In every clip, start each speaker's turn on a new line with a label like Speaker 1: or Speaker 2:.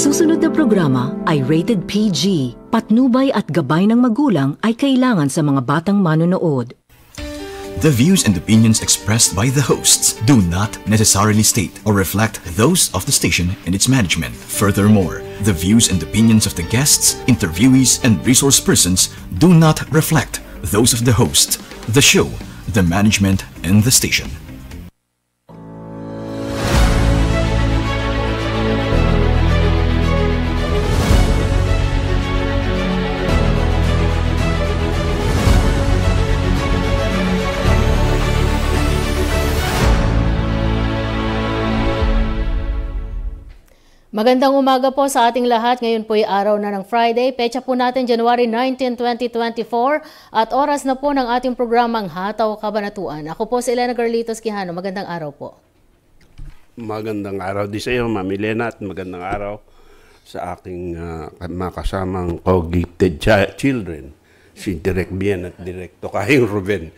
Speaker 1: Susunod na programa ay rated PG. Patnubay at gabay ng magulang ay kailangan sa mga batang manonood.
Speaker 2: The views and opinions expressed by the hosts do not necessarily state or reflect those of the station and its management. Furthermore, the views and opinions of the guests, interviewees, and resource persons do not reflect those of the host, the show, the management, and the station.
Speaker 1: Magandang umaga po sa ating lahat. Ngayon po ay araw na ng Friday. Pecha po natin January 19, 2024 at oras na po ng ating programang Hataw Kabanatuan. Ako po si Elena Garlitos Quijano. Magandang araw po.
Speaker 3: Magandang araw din sa iyo, Ma'am Elena, at magandang araw sa aking uh, kasamang co-gifted ch- children, si Direk Bien at Direk Tokahing Ruben.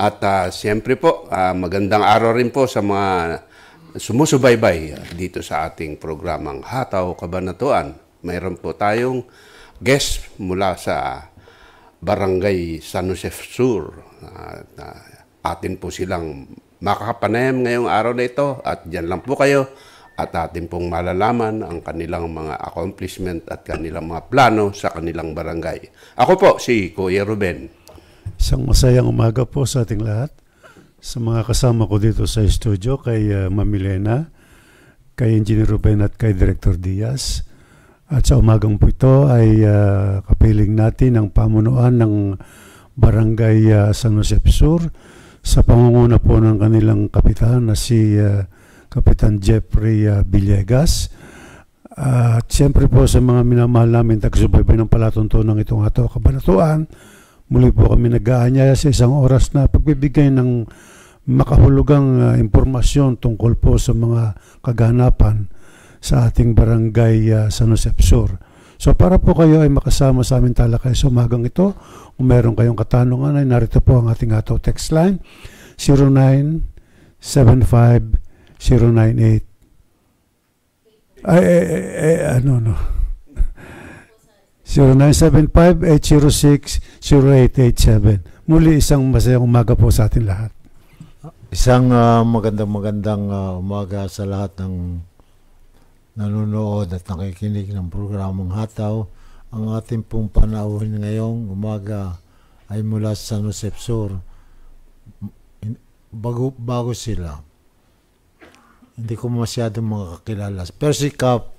Speaker 3: At uh, siyempre po, uh, magandang araw rin po sa mga sumusubaybay ah, dito sa ating programang Hataw Kabanatuan. Mayroon po tayong guest mula sa Barangay San Jose Sur. At uh, atin po silang makakapanayam ngayong araw na ito at dyan lang po kayo at atin pong malalaman ang kanilang mga accomplishment at kanilang mga plano sa kanilang barangay. Ako po si Kuya Ruben.
Speaker 4: Isang masayang umaga po sa ating lahat sa mga kasama ko dito sa studio kay uh, ah, Mamilena, kay Engineer Ruben at kay Director Diaz. At sa umagang po ito ay uh, kapiling natin ang pamunuan ng Barangay uh, San Josep Sur sa pangunguna po ng kanilang kapitan na si uh, Kapitan Jeffrey uh, Villegas. at siyempre po sa mga minamahal namin tagsubay ng palatuntunan itong ato kabanatuan, muli po kami nag-aanyaya sa isang oras na pagbibigay ng makahulugang uh, impormasyon tungkol po sa mga kaganapan sa ating barangay uh, San Josep So para po kayo ay makasama sa aming talakay sa umagang ito, kung meron kayong katanungan ay narito po ang ating ato text line 0975098 ay, ay, eh, ay, eh, eh, ano no 0975-806-0887. Muli isang masayang umaga po sa atin lahat.
Speaker 5: Isang uh, ah, magandang-magandang uh, ah, umaga sa lahat ng nanonood at nakikinig ng programang Hataw. Ang ating pong panauhin ngayong umaga ay mula sa San Josep Sur. Bago, bago sila. Hindi ko masyadong makakilala. Pero si Cap,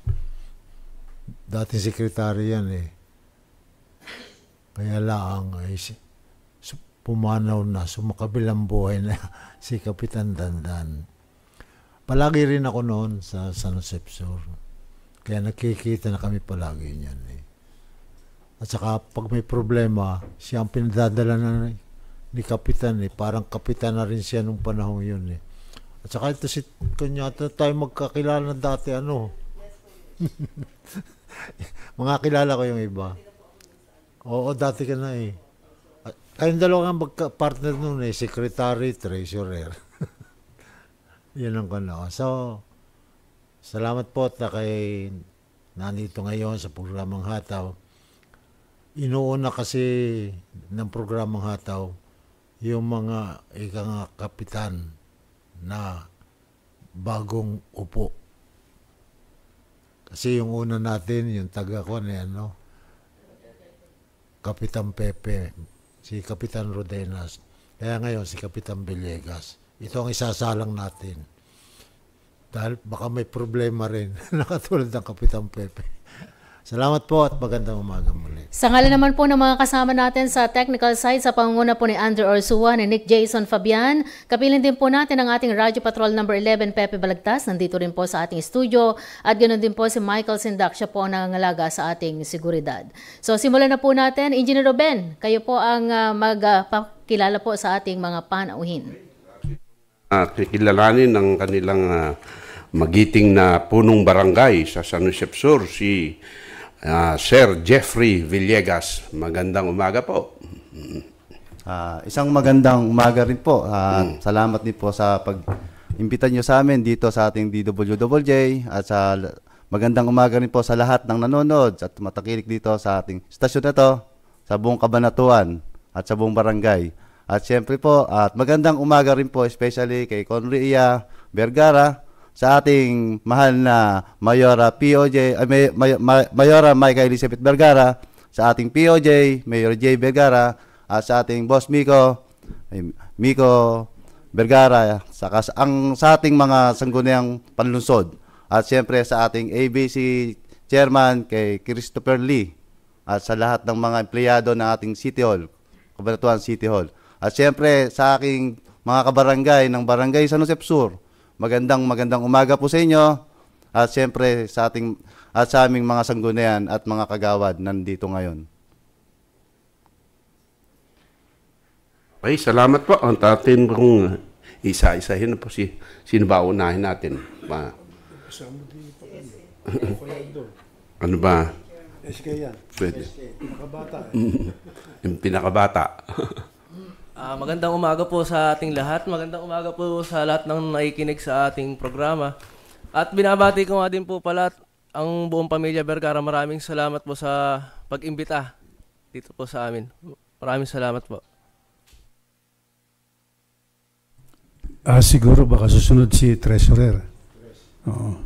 Speaker 5: dating sekretary yan eh. Kaya laang ay si pumanaw na, sumakabilang buhay na si Kapitan Dandan. Palagi rin ako noon sa San Jose Sur. Kaya nakikita na kami palagi niyan. Eh. At saka pag may problema, siya ang pinadadala na ni Kapitan. Eh. Parang Kapitan na rin siya nung panahon yun. Eh. At saka ito si Kunyata tayo magkakilala dati ano. Mga kilala ko yung iba. Oo, dati ka na eh. Tayong dalawa nga magka-partner nun eh, secretary, treasurer. Yun ang kano. So, salamat po ta kay nanito ngayon sa programang hataw. Inuuna kasi ng programang hataw yung mga ikang kapitan na bagong upo. Kasi yung una natin, yung taga ko ni ano, Kapitan Pepe, si Kapitan Rodenas, kaya ngayon si Kapitan Villegas. Ito ang isasalang natin. Dahil baka may problema rin, nakatulad ng Kapitan Pepe. Salamat po at magandang umaga muli.
Speaker 1: Sa ngala naman po ng mga kasama natin sa technical side sa pangunguna po ni Andrew Orsua ni Nick Jason Fabian. Kapiling din po natin ang ating Radio Patrol number 11 Pepe Balagtas. Nandito rin po sa ating studio at ganoon din po si Michael Sindak. Siya po ang nangangalaga sa ating seguridad. So simulan na po natin. Engineer Ben, kayo po ang uh, magpakilala uh, po sa ating mga panauhin.
Speaker 3: Uh, kikilalanin ng kanilang uh, magiting na punong barangay sa San Jose Sur, si Uh, Sir Jeffrey Villegas, magandang umaga po. Uh, isang
Speaker 6: magandang umaga rin po. Uh,
Speaker 3: mm. Salamat din po sa
Speaker 6: pag-imbita nyo sa amin dito sa ating DWJ at sa magandang umaga rin po sa lahat ng nanonood at matakilik dito sa ating stasyon na to, sa buong Kabanatuan at sa buong barangay. At siyempre po, at magandang umaga rin po especially kay Conria Vergara sa ating mahal na Mayora POJ, uh, May, May, May, Mayora Michael Elizabeth Vergara, sa ating POJ, Mayor J. Vergara, at sa ating Boss Miko, Miko Vergara, saka ang, sa ating mga sangguniang panlunsod, at siyempre sa ating ABC Chairman kay Christopher Lee, at sa lahat ng mga empleyado ng ating City Hall, Kabanatuan City Hall. At siyempre sa aking mga kabarangay ng Barangay San Jose Sur, Magandang magandang umaga po sa inyo. At siyempre sa ating at sa aming mga sanggunian at mga kagawad nandito ngayon.
Speaker 3: Okay, salamat po. Ang tatin kung isa-isahin na po si sino ba unahin natin. Ma. ano ba? SK yan. Pwede. Pinakabata. Eh. Pinakabata.
Speaker 7: Uh, magandang umaga po sa ating lahat. Magandang umaga po sa lahat ng nakikinig sa ating programa. At binabati ko nga din po pala ang buong pamilya Vergara. Maraming salamat po sa pag-imbita dito po sa amin. Maraming salamat po.
Speaker 4: Ah, siguro baka susunod si Treasurer. Oo.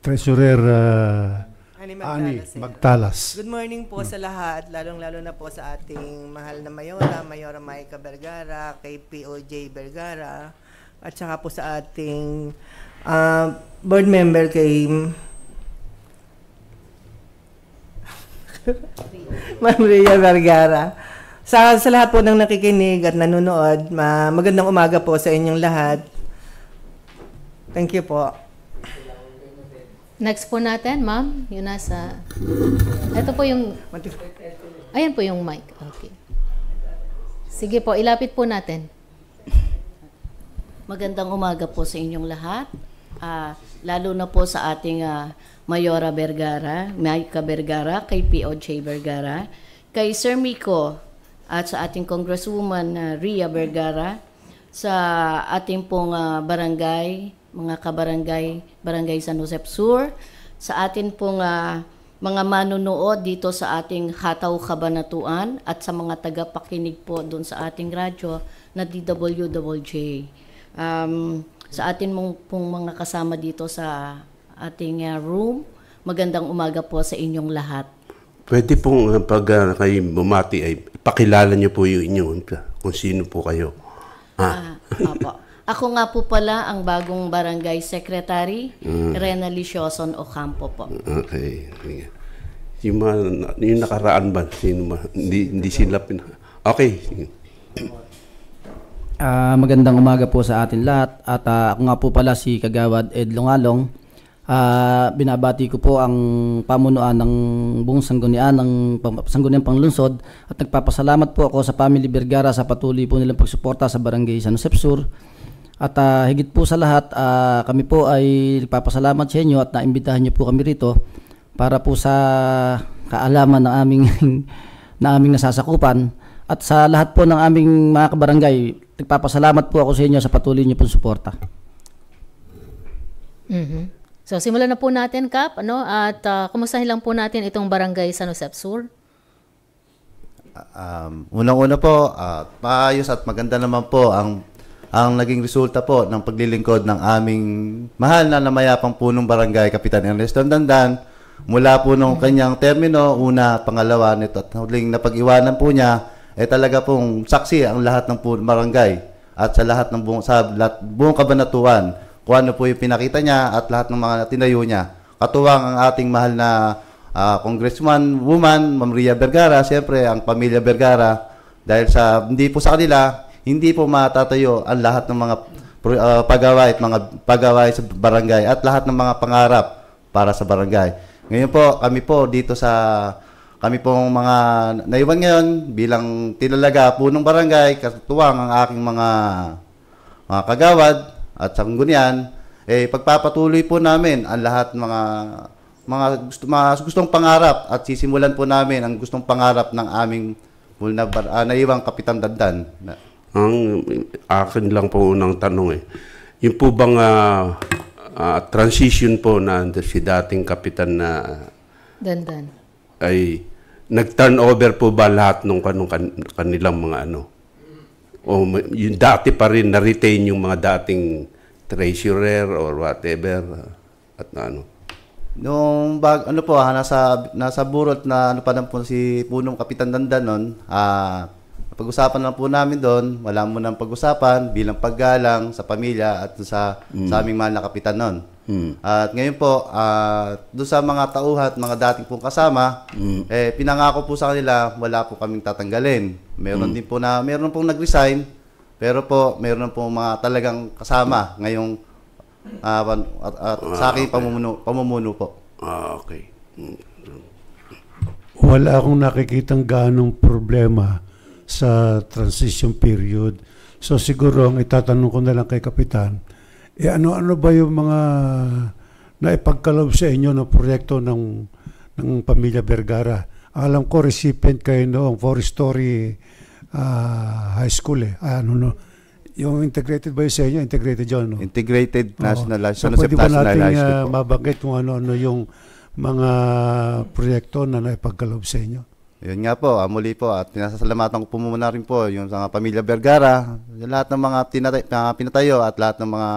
Speaker 4: Treasurer uh,
Speaker 8: Ani Magtalas. Ani eh. Magtalas. Good morning po no. sa lahat, lalong-lalo na po sa ating mahal na Mayora, Mayora Maika Vergara, kay POJ Vergara, at saka po sa ating uh, board member kay Ma'am Vergara. Sa, sa lahat po ng nakikinig at nanonood, uh, magandang umaga po sa inyong lahat. Thank you po.
Speaker 1: Next po natin, ma'am, yun sa... Ito po yung... Ayan po yung mic. Okay. Sige po, ilapit po natin.
Speaker 9: Magandang umaga po sa inyong lahat. Uh, lalo na po sa ating uh, Mayora Vergara, Maika Vergara, kay P.O.J. Vergara, kay Sir Miko, at sa ating Congresswoman uh, ah, Ria Vergara, sa ating pong uh, barangay, mga kabarangay, Barangay San Josep Sur, sa atin pong uh, mga manunood dito sa ating Hataw Kabanatuan at sa mga tagapakinig po doon sa ating radyo na DWWJ. Um, sa atin mong, pong mga kasama dito sa ating uh, room, magandang umaga po sa inyong lahat.
Speaker 3: Pwede pong ah, pag uh, kayo bumati ay pakilala niyo po yung inyo kung sino po kayo. Ha? Ah,
Speaker 9: opo. Ako nga po pala ang bagong barangay secretary,
Speaker 3: uh, Rena
Speaker 9: Licioson Ocampo po.
Speaker 3: Okay. Yung, mga, yung nakaraan ba? Sino ba? Hindi, hindi sila pin... Okay.
Speaker 10: Uh, magandang umaga po sa atin lahat. At uh, ako nga po pala si Kagawad Ed Longalong. Uh, binabati ko po ang pamunuan ng buong sanggunian ng sanggunian panglunsod at nagpapasalamat po ako sa family Vergara sa patuloy po nilang pagsuporta sa barangay San Josep Sur at uh, higit po sa lahat, uh, kami po ay nagpapasalamat sa inyo at naimbitahan niyo po kami rito para po sa kaalaman ng aming na aming nasasakupan at sa lahat po ng aming mga kabarangay, nagpapasalamat po ako sa inyo sa patuloy niyo pong suporta.
Speaker 7: Mm-hmm.
Speaker 1: So simulan na po natin, Kap, ano? At uh, kumustahin lang po natin itong barangay San Josep Sur.
Speaker 6: Um, unang-una po, uh, paayos at maganda naman po ang ang naging resulta po ng paglilingkod ng aming mahal na namayapang punong barangay, Kapitan Ernesto Dandan, mula po nung kanyang termino, una, pangalawa nito at huling napag-iwanan po niya, ay eh, talaga pong saksi ang lahat ng punong barangay at sa lahat ng buong, sa lahat, buong kabanatuan kung ano po yung pinakita niya at lahat ng mga tinayo niya. Katuwang ang ating mahal na uh, congressman, woman, Mamria Vergara, siyempre ang pamilya Vergara, dahil sa, hindi po sa kanila, hindi po matatayo ang lahat ng mga uh, ah, pagawa at mga pagawa sa barangay at lahat ng mga pangarap para sa barangay. Ngayon po, kami po dito sa kami pong mga naiwan ngayon bilang tinalaga punong barangay, katuwang ang aking mga, mga kagawad at sanggunian, eh pagpapatuloy po namin ang lahat mga mga gusto, mga gustong pangarap at sisimulan po namin ang gustong pangarap ng aming vulnerable, uh, ah, naiwang Kapitan Dandan.
Speaker 3: Ang akin lang po unang tanong eh. Yung po bang uh, uh, transition po na si dating kapitan na Dandan ay nag turn over po ba lahat ng kanong kan, kanilang mga ano? O yung dati pa rin na-retain yung mga dating treasurer or whatever ah, at na ano?
Speaker 6: Nung bag, ano po, ha, nasa, nasa burot na ano pa lang po si punong Kapitan Dandan noon, ah, pag-usapan lang po namin doon, wala mo nang pag-usapan bilang paggalang sa pamilya at sa, mm. sa aming mahal na kapitan noon. Mm. At ngayon po, uh, ah, doon sa mga tauhat, mga dating pong kasama, mm. eh, pinangako po sa kanila, wala po kaming tatanggalin. Meron mm. din po na, meron pong nag-resign, pero po, meron po mga talagang kasama ngayong uh, at, at, ah, sa akin okay. pamumuno, pamumuno po. Ah, okay. Mm.
Speaker 4: Wala akong nakikitang ganong problema sa transition period. So siguro ang itatanong ko na lang kay Kapitan, eh ano-ano ba yung mga naipagkalob sa inyo ng proyekto ng, ng pamilya Vergara? Alam ko recipient kayo noong four-story uh, ah, high school eh. Ah, ano no? Yung integrated ba yun sa inyo? Integrated yun, no? Integrated National High School. So, pwede ba natin uh, ah, mabanggit kung ano-ano yung mga proyekto na naipagkalob sa inyo?
Speaker 6: Yun nga po, ah, muli po at pinasasalamatan ko po muna rin po yung mga pamilya Vergara, yung lahat ng mga pinatay, mga pinatayo at lahat ng mga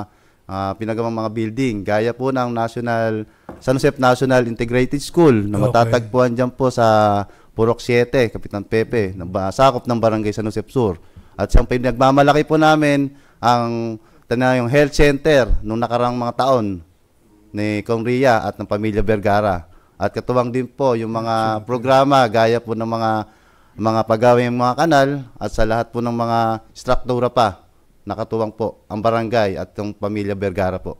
Speaker 6: uh, ah, pinagamang mga building gaya po ng National San Joseph National Integrated School na ah, okay. matatagpuan diyan po sa Purok 7, Kapitan Pepe, ng sakop ng Barangay San Joseph Sur. At siyang pinagmamalaki po namin ang tana yung health center nung nakarang mga taon ni Kong Ria at ng pamilya Vergara. At katuwang din po yung mga programa gaya po ng mga mga paggawa ng mga kanal at sa lahat po ng mga struktura pa nakatuwang po ang barangay at ang pamilya Vergara po.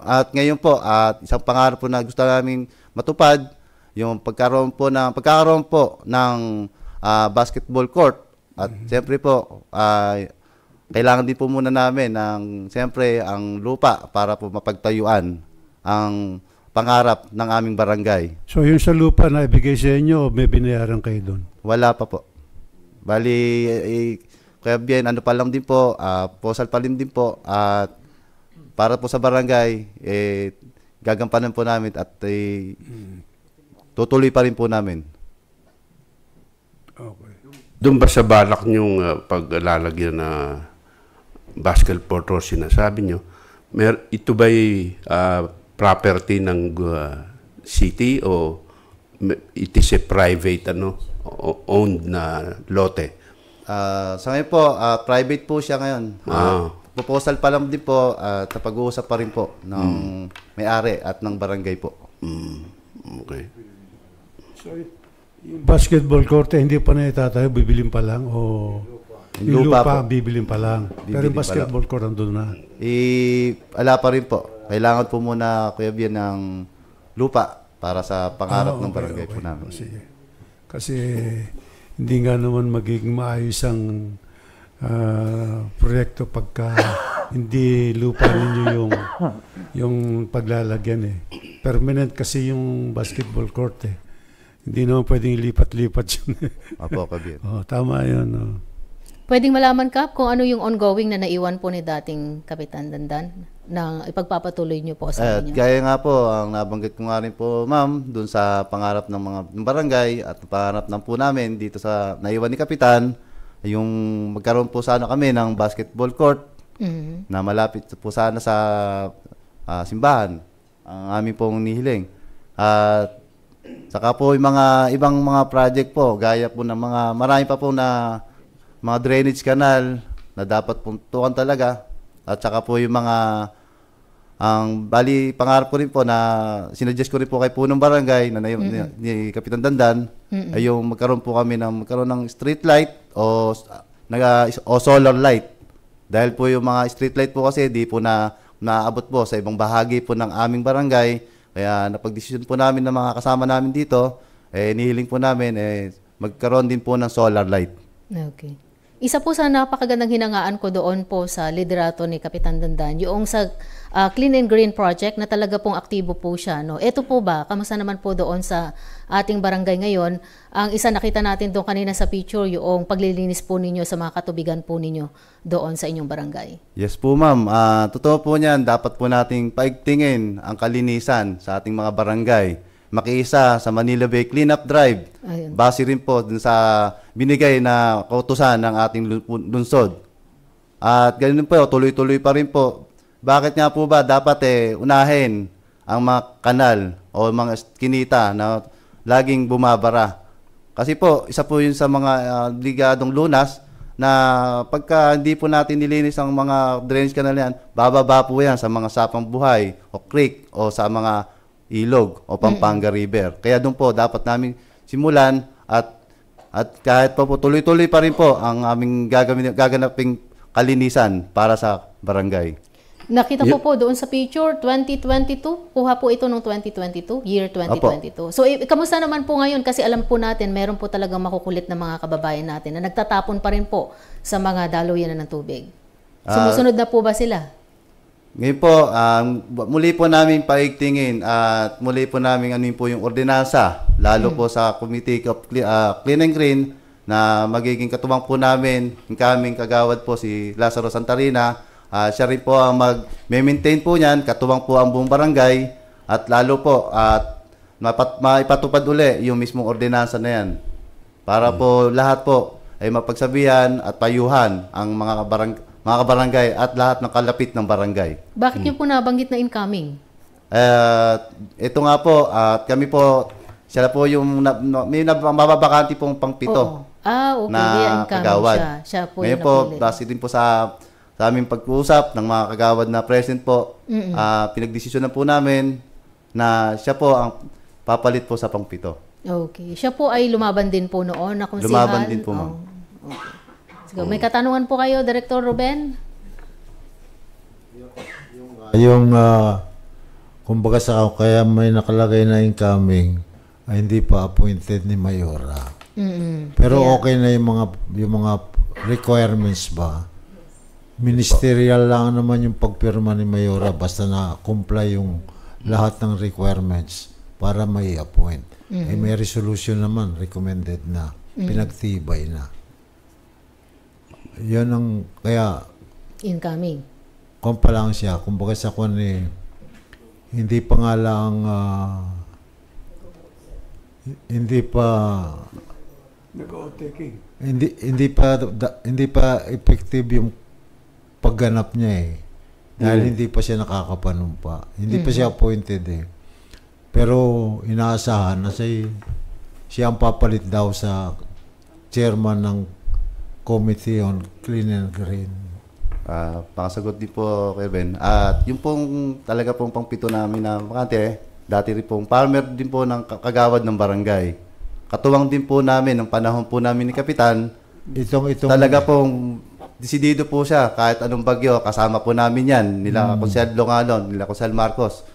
Speaker 6: At ngayon po, at isang pangarap po na gusto namin matupad, yung pagkaroon po ng pagkaroon po ng uh, basketball court. At mm-hmm. siyempre po, uh, kailangan din po muna namin ng siyempre ang lupa para po mapagtayuan ang pangarap ng aming barangay.
Speaker 4: So yung sa lupa na ibigay sa inyo, may binayaran kayo doon?
Speaker 6: Wala pa po. Bali, eh, eh kaya bien, ano pa lang din po, uh, posal pa rin din po, at para po sa barangay, eh, gagampanan po namin
Speaker 3: at eh, tutuloy pa rin po namin. Okay. Doon ba sa balak niyong uh, paglalagyan na uh, basketball court sinasabi niyo, mer ito ba'y uh, property ng uh, city o it is a private ano owned na lote?
Speaker 6: Uh, sa ngayon po, uh, private po siya ngayon. Ah. Uh, proposal pa lang din po at uh, pag-uusap pa rin po ng mm. may-ari at ng barangay po. Mm.
Speaker 3: Okay. So, yung
Speaker 4: basketball court eh, hindi pa na itatayo, bibilin pa lang o yung lupa, lupa bibilin pa lang. Bibilin Pero yung basketball court nandun na.
Speaker 6: Eh, ala pa rin po. Kailangan po muna, Kuya Bian, ng lupa para sa pangarap ah, okay, ng barangay okay. po namin. O, sige.
Speaker 4: Kasi hindi nga naman magiging maayos ang uh, proyekto pagka hindi lupa ninyo yung yung paglalagyan eh. Permanent kasi yung basketball court eh. Hindi naman pwedeng lipat-lipat yun. Apo, kabit. Oh,
Speaker 6: tama yun. Oh.
Speaker 1: Pwedeng malaman, Kap, kung ano yung ongoing na naiwan po ni dating Kapitan Dandan? na ipagpapatuloy niyo po sa inyo. At gaya
Speaker 6: nga po, ang nabanggit ko nga rin po, ma'am, dun sa pangarap ng mga barangay at pangarap ng po namin dito sa naiwan ni Kapitan, yung magkaroon po sana kami ng basketball court mm-hmm. na malapit po sana sa uh, simbahan, ang aming pong nihiling. At saka po yung mga ibang mga project po, gaya po ng mga, marami pa po na mga drainage canal na dapat puntuan talaga. At saka po yung mga ang bali pangarap ko rin po na sinuggest ko rin po kay punong barangay na, na yung, ni, ni Kapitan Dandan Mm-mm. ay yung magkaroon po kami ng magkaroon ng street light o naga o solar light. Dahil po yung mga street light po kasi di po na naabot po sa ibang bahagi po ng aming barangay. Kaya napagdesisyon po namin ng mga kasama namin dito, eh nihiling po namin eh magkaroon din po ng solar light.
Speaker 1: Okay. Isa po sa napakagandang hinangaan ko doon po sa liderato ni Kapitan Dandan, yung sa uh, Clean and Green Project na talaga pong aktibo po siya. No? Ito po ba, kamusta naman po doon sa ating barangay ngayon? Ang isa nakita natin doon kanina sa picture, yung paglilinis po ninyo sa mga katubigan po ninyo doon sa inyong barangay.
Speaker 6: Yes po ma'am, uh, totoo po niyan, dapat po nating paigtingin ang kalinisan sa ating mga barangay makiisa sa Manila Bay Cleanup Drive. Ayun. Base rin po dun sa binigay na kautusan ng ating lunsod. At ganun po, tuloy-tuloy pa rin po. Bakit nga po ba dapat eh unahin ang mga kanal o mga kinita na laging bumabara? Kasi po, isa po yun sa mga uh, ligadong lunas na pagka hindi po natin nilinis ang mga drainage canal yan, bababa po yan sa mga sapang buhay o creek o sa mga Ilog o Pampanga mm. River. Kaya doon po dapat namin simulan at at kahit pa po tuloy-tuloy pa rin po ang aming gagamin, gaganaping kalinisan para sa barangay.
Speaker 1: Nakita ko po, po doon sa picture, 2022. Kuha po ito nung 2022, year 2022. Opo. So, e, kamusta naman po ngayon? Kasi alam po natin, meron po talagang makukulit na mga kababayan natin na nagtatapon pa rin po sa mga daluyan na ng tubig. Ah, Sumusunod uh, na po ba sila?
Speaker 6: Ngayon po, um, muli po namin paigtingin at muli po namin ano po yung ordinansa, lalo mm. po sa Committee of Cle- uh, ah, Clean and Green na magiging katubang po namin, yung kaming kagawad po si Lazaro Santarina. Uh, siya rin po ang mag-maintain po niyan, katubang po ang buong barangay at lalo po at mapat- maipatupad uli yung mismong ordinansa na yan para mm. po lahat po ay mapagsabihan at payuhan ang mga barangay mga kabarangay at lahat ng kalapit ng barangay. Bakit hmm. niyo
Speaker 1: po nabanggit na incoming?
Speaker 6: Uh, ito nga po, at uh, kami po, sila po yung na, may nababakante pong pangpito.
Speaker 1: Oo. Ah, okay. Na yeah, kagawad. Siya. siya po Ngayon po, base
Speaker 6: din po sa sa aming pag-uusap ng mga kagawad na present po, mm -mm. uh, pinagdesisyon na po namin na siya po ang papalit po sa pangpito.
Speaker 1: Okay. Siya po ay lumaban din po noon na kung Lumaban din po, ma'am. Oh, okay. Sige, may katanungan po kayo, Director Ruben?
Speaker 5: Yung, uh, kumbaga sa ako, kaya may nakalagay na incoming, ay hindi pa appointed ni Mayora. Mm-hmm. Pero yeah. okay na yung mga, yung mga requirements ba? Ministerial lang naman yung pagpirma ni Mayora basta na comply yung lahat ng requirements para may appoint. Mm-hmm. Eh, may resolution naman recommended na, mm-hmm. pinagtibay na. Yun ang, kaya... Incoming. Kumpa lang siya. Kumbaga sa kwan ni hindi pa nga lang, uh, hindi pa...
Speaker 4: Nag-overtaking.
Speaker 5: Hindi, hindi pa, da, hindi pa effective yung pagganap niya eh. Dahil mm. hindi pa siya nakakapanumpa. Hindi mm. pa mm-hmm. siya appointed eh. Pero inaasahan na siya, siya ang papalit daw sa chairman ng Committee on Clean and Green.
Speaker 6: Uh, pakasagot din po Kevin. Ben. At yung pong talaga pong pangpito namin na makante, eh, dati rin pong farmer din po ng kagawad ng barangay. Katuwang din po namin ng panahon po namin ni Kapitan. Itong, itong... Talaga pong desidido po siya kahit anong bagyo. Kasama po namin yan. Nila hmm. Consel Longalon, nila Consel Marcos.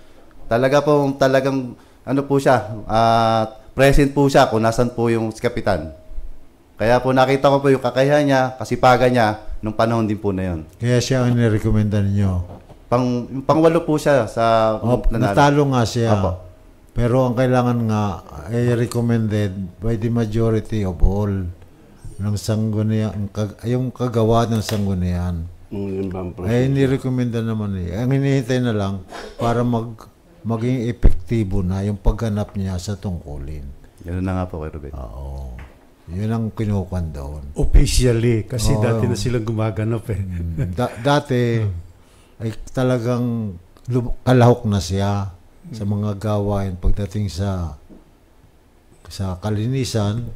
Speaker 6: Talaga pong talagang ano po siya, at uh, present po siya kung nasan po yung si Kapitan. Kaya po nakita ko po yung kakayahan niya, kasipagan niya nung panahon din po na yun.
Speaker 5: Kaya siya ang nirekomenda ninyo.
Speaker 6: Pang, yung pangwalo po siya sa oh, nanalo. Natalo nga siya. Opo.
Speaker 5: Pero ang kailangan nga ay eh, recommended by the majority of all ng sanggunian, kag, yung kagawa ng sanggunian.
Speaker 3: Mm, ay
Speaker 5: eh, nirekomenda naman niya. Eh. Ang hinihintay na lang para mag maging epektibo na yung pagganap niya sa tungkulin.
Speaker 6: Yun na nga po kay Ruben. Oo.
Speaker 5: Yun ang kinukuan doon. Officially, kasi Oo. dati na silang gumaganap eh. Hmm. da- dati, ay talagang lum- kalahok na siya sa mga gawain pagdating sa sa kalinisan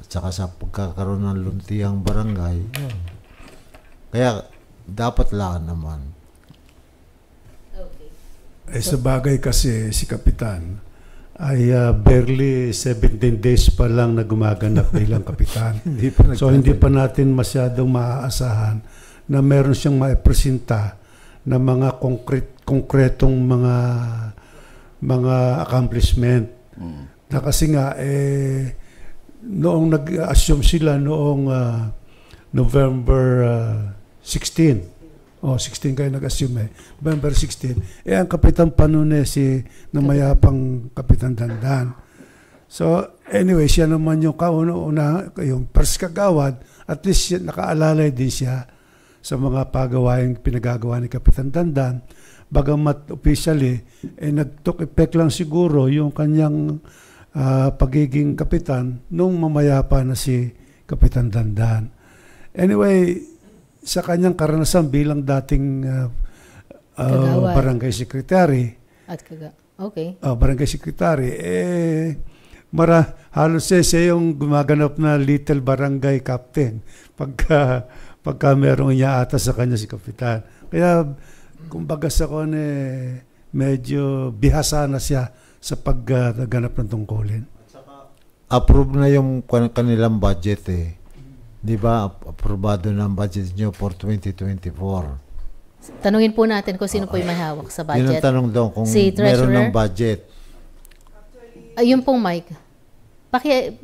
Speaker 5: at saka sa pagkakaroon ng luntiang barangay. Kaya dapat lang naman. Okay. Eh, sa bagay kasi si
Speaker 4: Kapitan, ay uh, barely 17 days pa lang na gumaganap bilang kapitan. hindi so hindi pa natin masyadong maaasahan na meron siyang maipresenta na mga concrete konkretong mga mga accomplishment. Mm. Na kasi nga eh noong nag-assume sila noong uh, November uh, 16 Oh, 16 kayo nag-assume eh. November 16. Eh, ang Kapitan Panune si namayapang Kapitan Dandan. So, anyway, siya naman yung kauna-una, yung first kagawad, at least nakaalalay din siya sa mga pagawain pinagagawa ni Kapitan Dandan. Bagamat officially, eh, nag-took effect lang siguro yung kanyang uh, pagiging kapitan nung mamayapa na si Kapitan Dandan. Anyway, sa kanyang karanasan bilang dating uh, uh, barangay secretary,
Speaker 1: At kaga. Okay. uh, barangay
Speaker 4: secretary, eh, mara, halos siya, siya yung gumaganap na little barangay captain pagka, pagka merong niya ata sa kanya si kapitan. Kaya, kumbaga sa kon, eh, medyo bihasa na siya sa pagganap ng tungkulin.
Speaker 5: Approve na yung kanilang budget eh di ba, aprobado na ang budget nyo for 2024.
Speaker 1: Tanungin po natin kung sino po yung may hawak sa budget. Yun ang tanong daw kung si meron ng budget. Ayun pong mic. Paki,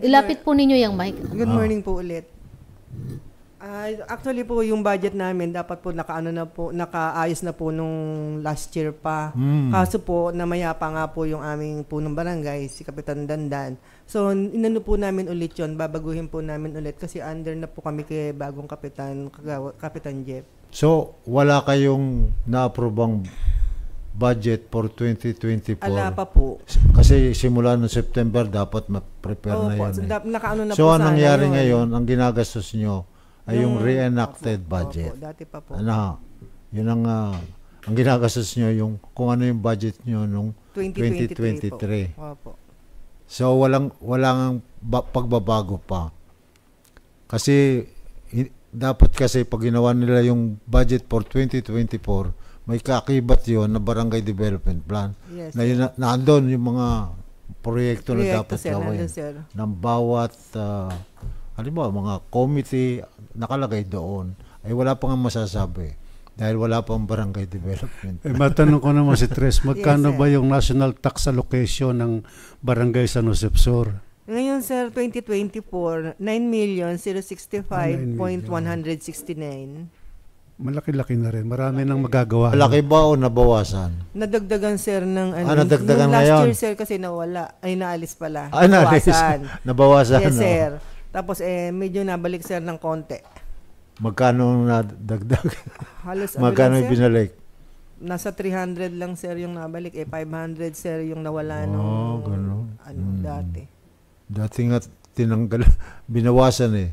Speaker 1: ilapit po ninyo
Speaker 8: yung mic. Good morning po ulit. Uh, actually po, yung budget namin dapat po nakaano na po, nakaayos na po nung last year pa. Mm. Kaso po, namaya pa nga po yung aming punong barangay, si Kapitan Dandan. So, inano po namin ulit yon babaguhin po namin ulit kasi under na po kami kay bagong kapitan, Kapitan Jeff.
Speaker 5: So, wala kayong naaprobang budget for 2024? Ala pa po. Kasi simula no September, dapat ma-prepare Opo, na yan. So, eh. nakaano na so, anong nangyari ngayon, ang ginagastos niyo? Ay yung, yung reenacted opo, budget. Opo, dati pa po. Ano? Yun ang uh, ang ginagastos niyo yung kung ano yung budget niyo nung 2023. Po. So walang walang pagbabago pa. Kasi dapat kasi pag ginawa nila yung budget for 2024, may kakibat yon na barangay development plan. Yes, na yun, na, na yung mga proyekto, proyekto na dapat sir, gawin. Ng bawat uh, halimbawa mga committee nakalagay doon, ay wala pa pang masasabi dahil wala pa ang barangay development. eh, matanong ko naman si Tres,
Speaker 4: magkano yes, ba yung national tax allocation ng barangay San Josep Sur?
Speaker 8: Ngayon sir, 2024, 9,065,169. Ah,
Speaker 4: Malaki-laki na rin. Marami Malaki. nang magagawa. Malaki ba o nabawasan?
Speaker 8: Nadagdagan sir ng ano. Ah, nadagdagan yung last ngayon. year sir kasi nawala. Ay, naalis pala. Ah, naalis. Nabawasan. Yes no? sir. Tapos eh, medyo nabalik sir ng konti.
Speaker 5: Magkano na dagdag?
Speaker 8: Halos ano Magkano yung binalik? Nasa 300 lang sir yung nabalik. Eh, 500 sir yung nawala oh, nung ganun. ano, hmm. dati.
Speaker 5: Dati nga tinanggal, binawasan eh.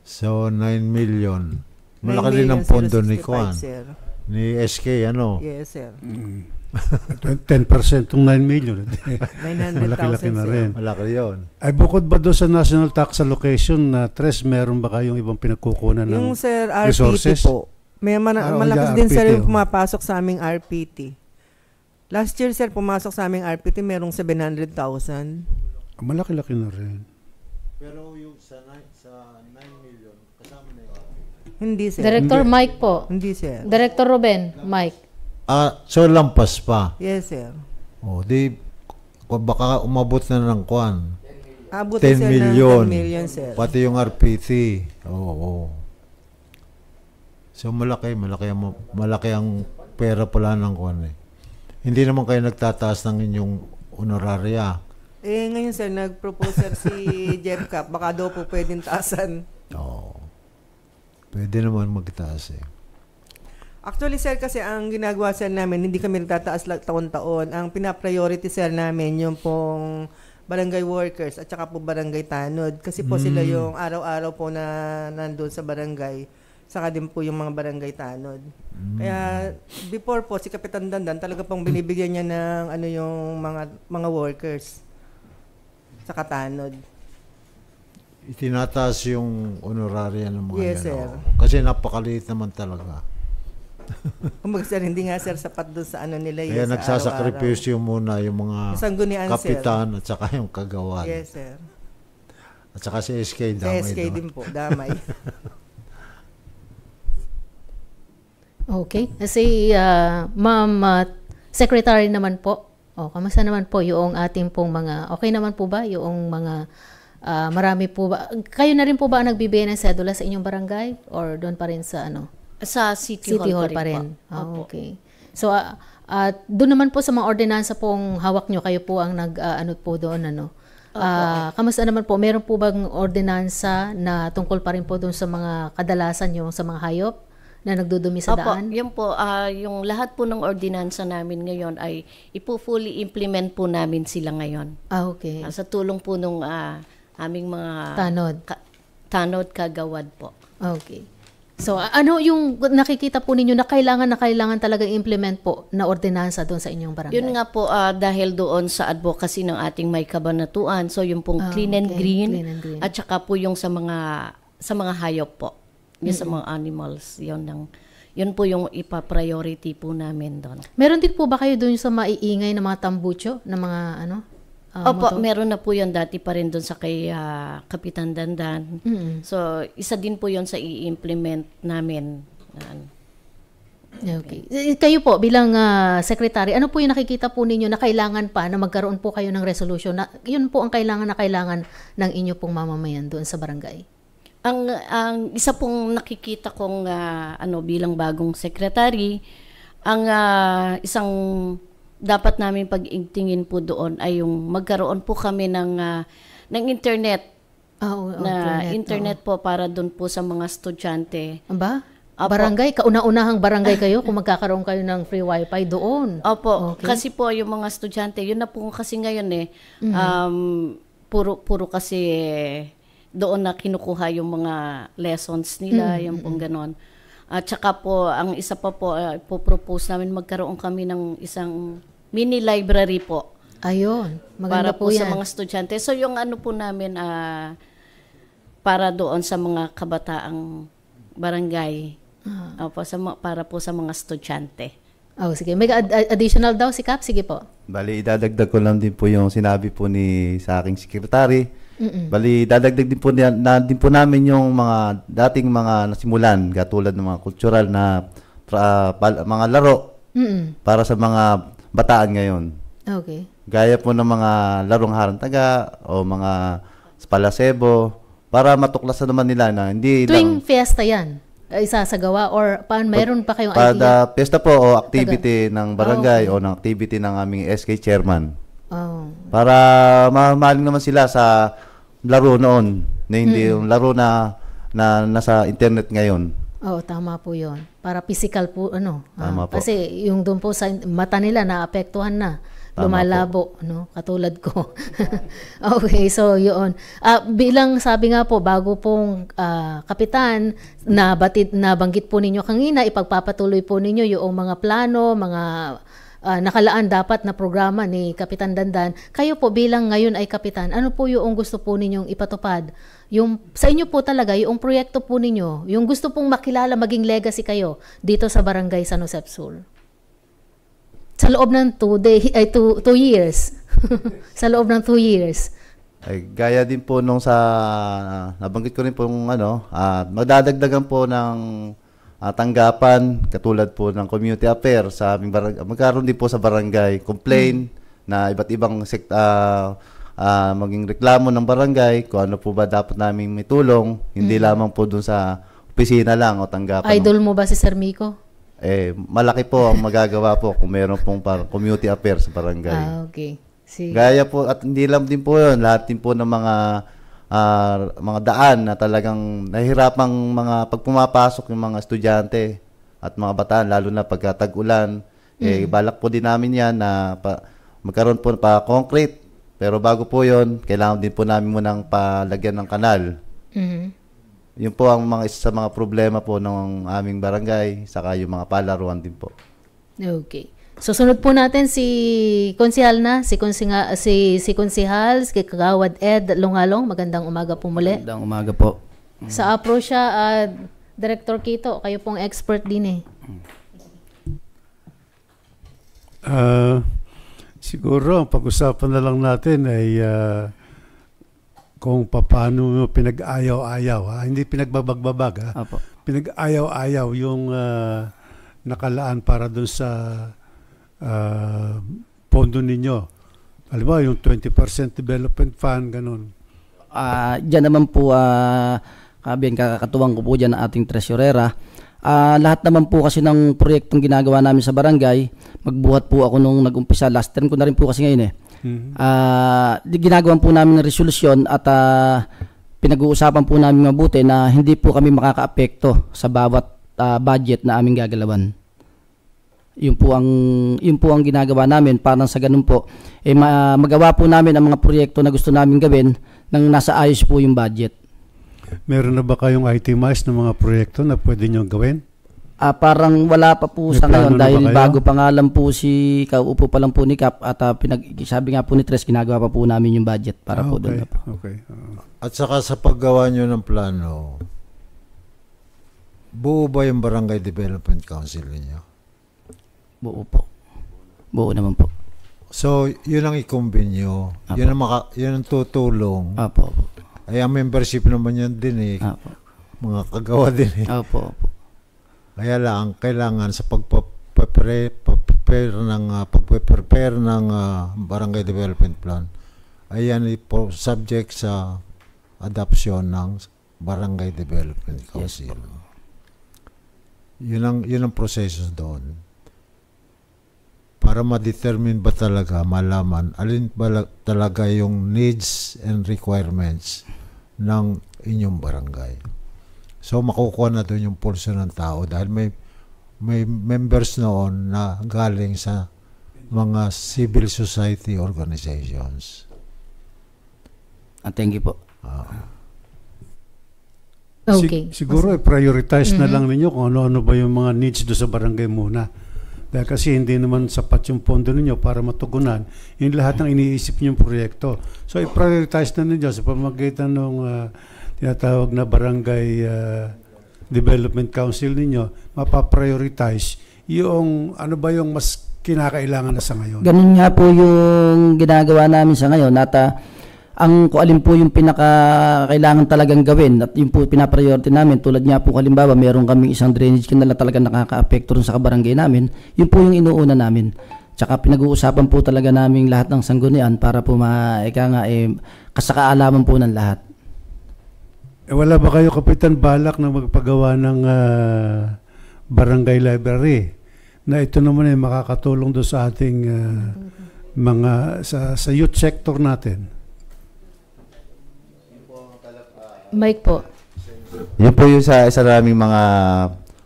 Speaker 5: So, 9 million.
Speaker 8: Malaki din ang pondo ni Kwan. Sir.
Speaker 5: Ni SK, ano?
Speaker 8: Yes, sir. Mm.
Speaker 4: 10% ng 9 million. 900,000. Malaki-laki na rin.
Speaker 11: Malaki yun.
Speaker 5: Ay
Speaker 4: bukod ba doon sa national tax allocation na tres, meron ba kayong ibang pinagkukunan ng Yung sir, RPT resources? po. May man- ah, oh, malakas yeah, din RPT, sir yung oh.
Speaker 8: pumapasok sa aming RPT. Last year sir, pumasok sa aming RPT, merong 700,000. Ah, malaki-laki na rin.
Speaker 5: Pero yung sa, sa 9 million, kasama na yung
Speaker 8: RPT.
Speaker 1: Hindi sir. Director Hindi. Mike po. Hindi sir. Director Ruben, Mike.
Speaker 5: Ah, so lampas pa. Yes, sir. Oh, di baka umabot na ng kwan. Abot ah, 10 sir, Ng 10 million, sir. Pati yung RPT. Oo. Oh, oh. So malaki, malaki ang malaki ang pera pala ng kwan eh. Hindi naman kayo nagtataas ng inyong honoraria.
Speaker 8: Eh ngayon sir, nag-propose si Jeff Cap, baka daw po pwedeng taasan. Oo.
Speaker 5: Oh. Pwede naman magtaas eh.
Speaker 8: Actually, sir, kasi ang ginagawa, sir, namin, hindi kami nagtataas taon-taon. Ang pinapriority, sir, namin, yung pong barangay workers at saka po barangay tanod. Kasi po mm. sila yung araw-araw po na nandun sa barangay. Saka din po yung mga barangay tanod. Mm. Kaya before po, si Kapitan Dandan talaga pong binibigyan niya ng ano yung mga mga workers sa katanod.
Speaker 5: Itinataas yung honoraria ng mga yes, yan. Sir. Kasi napakaliit naman talaga.
Speaker 8: Kumbaga sir, hindi nga sir sapat doon sa ano nila yun. Kaya nagsasakripisyo
Speaker 5: muna yung mga Sanggunian, kapitan sir. at saka yung kagawan. Yes sir. At saka si SK damay. Si SK doon. din po, damay.
Speaker 1: okay. Si uh, Ma'am uh, Secretary naman po, O, oh, kamusta naman po yung ating pong mga, okay naman po ba yung mga Uh, marami po ba? Kayo na rin po ba ang nagbibigay ng sedula sa inyong barangay? Or doon pa rin sa ano? Sa City, City Hall, Hall pa rin. Pa rin. Ah, okay. So, ah, at uh, doon naman po sa mga ordinansa pong hawak nyo, kayo po ang nag, uh, ano po doon, ano? Uh, kamusta naman po? Meron po bang ordinansa na tungkol pa rin po doon sa mga kadalasan yung sa
Speaker 9: mga hayop na nagdudumi sa Opo, daan? yun po. Uh, yung lahat po ng ordinansa namin ngayon ay ipo-fully implement po namin sila ngayon. Ah, okay. Uh, sa tulong po nung uh, aming mga... Tanod. Ka- tanod kagawad po.
Speaker 1: Okay. So ano yung nakikita po ninyo na kailangan na kailangan talaga implement po na ordinansa doon sa inyong
Speaker 9: barangay? Yun nga po uh, dahil doon sa advocacy ng ating may kabanatuan. So yung pong oh, clean, and green, clean and green at saka po yung sa mga sa mga hayop po. Yung mm-hmm. sa mga animals, yun ng yun po yung ipa-priority po namin doon.
Speaker 1: Meron din po ba kayo doon sa maiingay na mga tambucho, ng mga ano?
Speaker 9: Uh, Opo, motor? meron na po yun dati pa rin doon sa kay uh, Kapitan Dandan. Mm-hmm. So, isa din po yon sa i-implement namin. Uh, okay.
Speaker 1: okay. Eh, kayo po, bilang uh, ah, secretary, ano po yung nakikita po ninyo na kailangan pa na magkaroon po kayo ng resolution? Na, yun po ang kailangan na kailangan ng inyo pong mamamayan doon sa barangay.
Speaker 9: Ang, ang isa pong nakikita kong uh, ano bilang bagong secretary, ang uh, isang dapat namin pag-tingin po doon ay yung magkaroon po kami ng uh, ng internet. Oh, oh na internet, internet oh. po para doon po sa mga estudyante. Ba?
Speaker 1: Apo. Barangay, kauna-unahang barangay kayo kung magkakaroon kayo ng free wifi doon.
Speaker 9: Opo, okay. kasi po yung mga estudyante, yun na po kasi ngayon eh, mm-hmm. um, puro, puro kasi doon na kinukuha yung mga lessons nila, mm-hmm. yung pong mm-hmm. ganon. At uh, saka po, ang isa pa po, uh, po-propose namin magkaroon kami ng isang mini library po. Ayun, maganda para po, po yan. sa mga estudyante. So yung ano po namin uh, para doon sa mga kabataang barangay. Uh-huh. Opo, sa, para po sa mga estudyante.
Speaker 1: Oh, sige. May ad- additional daw si Cap. Sige po.
Speaker 6: Bali, idadagdag ko lang din po yung sinabi po ni sa aking secretary. Mm-mm. Bali, idadagdag din po, na, na, din po namin yung mga dating mga nasimulan, katulad ng mga cultural na tra, pal, mga laro Mm-mm. para sa mga bataan ngayon. Okay. Gaya po ng mga larong harantaga o mga palasebo para matuklasan naman nila na hindi Tuwing lang...
Speaker 1: fiesta yan, eh, isa sa gawa or paan mayroon pa kayong para idea? Para
Speaker 6: fiesta po o activity Taga. ng ah, barangay oh, okay. o ng activity ng aming SK chairman. Oh. Para mamaling naman sila sa laro noon na hindi mm. yung laro na, na nasa internet ngayon.
Speaker 1: Oo, oh, tama po yon para physical po ano Tama uh, po. kasi yung doon po sa mata nila naapektuhan na Tama lumalabo po. no katulad ko okay so yun ah, bilang sabi nga po bago pong uh, kapitan nabatid nabanggit po ninyo kanina ipagpapatuloy po ninyo yung mga plano mga uh, nakalaan dapat na programa ni Kapitan Dandan kayo po bilang ngayon ay kapitan ano po yung gusto po ninyong ipatupad yung, sa inyo po talaga, yung proyekto po ninyo, yung gusto pong makilala, maging legacy kayo dito sa Barangay San Josep Sul? Sa loob ng two, day, ay, two, two years. sa loob ng two years.
Speaker 6: Ay, gaya din po nung sa, nabanggit ko rin po yung ano, uh, ah, magdadagdagan po ng uh, tanggapan katulad po ng community affair sa aming barangay. Magkaroon din po sa barangay complain mm. na iba't ibang sect, uh, ah, uh, maging reklamo ng barangay, kung ano po ba dapat namin may tulong, hindi mm. lamang po dun sa opisina lang o tanggapan. Idol ng,
Speaker 1: mo ba si Sir Miko?
Speaker 6: Eh, malaki po ang magagawa po kung meron pong parang community affairs sa barangay. Ah,
Speaker 1: okay. Sige.
Speaker 6: Gaya po, at hindi lang din po yun, lahat din po ng mga uh, mga daan na talagang nahihirapang mga pagpumapasok ng mga estudyante at mga bataan, lalo na pagkatag-ulan. Eh, mm. Eh, balak po din namin yan na pa, magkaroon po pa concrete pero bago po yon kailangan din po namin munang palagyan ng kanal. Mm-hmm. Yun po ang mga isa sa mga problema po ng aming barangay, saka yung mga palaruan din po.
Speaker 1: Okay. So sunod po natin si Konsihal na, si Konsinga, si si Konsihal, si Kagawad Ed Lungalong. Magandang umaga po muli.
Speaker 10: Magandang umaga po.
Speaker 1: Mm. Sa apro siya, uh, Director Kito, kayo pong expert din eh.
Speaker 10: Uh,
Speaker 4: Siguro ang pag-usapan na lang natin ay uh, kung paano pinag-ayaw-ayaw. Ha? Hindi pinagbabagbabag. Ha? Apo. Pinag-ayaw-ayaw yung uh, nakalaan para doon sa uh,
Speaker 10: pondo ninyo. Alam mo, yung 20% development fund, ganun. Uh, diyan naman po, uh, kabiyan, kakakatuwang ko po dyan ang ating treasurera Uh, lahat naman po kasi ng proyektong ginagawa namin sa barangay, magbuhat po ako nung nag-umpisa. Last term ko na rin po kasi ngayon eh. Mm-hmm. Uh, ginagawan po namin ng resolusyon at uh, pinag-uusapan po namin mabuti na hindi po kami makakaapekto sa bawat uh, budget na aming gagalawan. Yun po ang yun po ang ginagawa namin para sa ganun po eh ma- magawa po namin ang mga proyekto na gusto namin gawin nang nasa ayos po yung budget.
Speaker 4: Meron na ba kayong itemized ng mga proyekto na pwede nyo
Speaker 10: gawin? Ah, parang wala pa po May sa ngayon dahil ba bago pa lang po si kaupo pa lang po ni Cap at ah, pinag, sabi nga po ni Tres ginagawa pa po namin yung budget para Ah, po doon. Ah, okay. na po. Okay.
Speaker 5: At saka sa paggawa nyo ng plano, buo ba yung Barangay Development Council niyo? Buo po. Buo naman po. So, yun ang i-combine nyo. Yun ang, maka, yun ang tutulong Apo. apo. Ay, ang membership naman yan din eh. Opo. Mga kagawa din eh. Opo, opo. Kaya lang, kailangan sa pagpapre, prepare ng uh, ah, pagpe-prepare ng uh, barangay development plan. Ayan ay po subject sa adoption ng barangay development council. Yes, yun ang yun ang proseso doon. Para ma-determine ba talaga, malaman alin ba talaga yung needs and requirements ng inyong barangay. So makukuha na doon yung pulso ng tao dahil may may members noon na galing sa mga civil society organizations. Ah, thank you po. Ah. Okay. Sig- siguro i-prioritize eh, mm-hmm. na lang ninyo
Speaker 4: kung ano-ano ba yung mga needs do sa barangay muna. Dahil kasi hindi naman sapat yung pondo ninyo para matugunan yung lahat ng iniisip niyong proyekto. So i-prioritize na ninyo sa pamagitan ng uh, tinatawag na barangay uh, development council ninyo, mapaprioritize yung ano ba yung mas kinakailangan na sa ngayon.
Speaker 10: Ganun nga po yung ginagawa namin sa ngayon. Nata, ah, ang kung po yung pinaka kailangan talagang gawin at yung po pinapriority namin tulad niya po halimbawa meron kaming isang drainage canal na talaga nakaka-apekto sa kabarangay namin yun po yung inuuna namin tsaka pinag-uusapan po talaga namin lahat ng sanggunian para po maika nga eh, kasakaalaman po ng lahat eh,
Speaker 4: wala ba kayo kapitan balak na magpagawa ng uh, barangay library na ito naman ay eh, makakatulong do sa ating uh, mga sa, sa youth sector natin
Speaker 1: Mike po.
Speaker 6: Yun po yung sa isa naming mga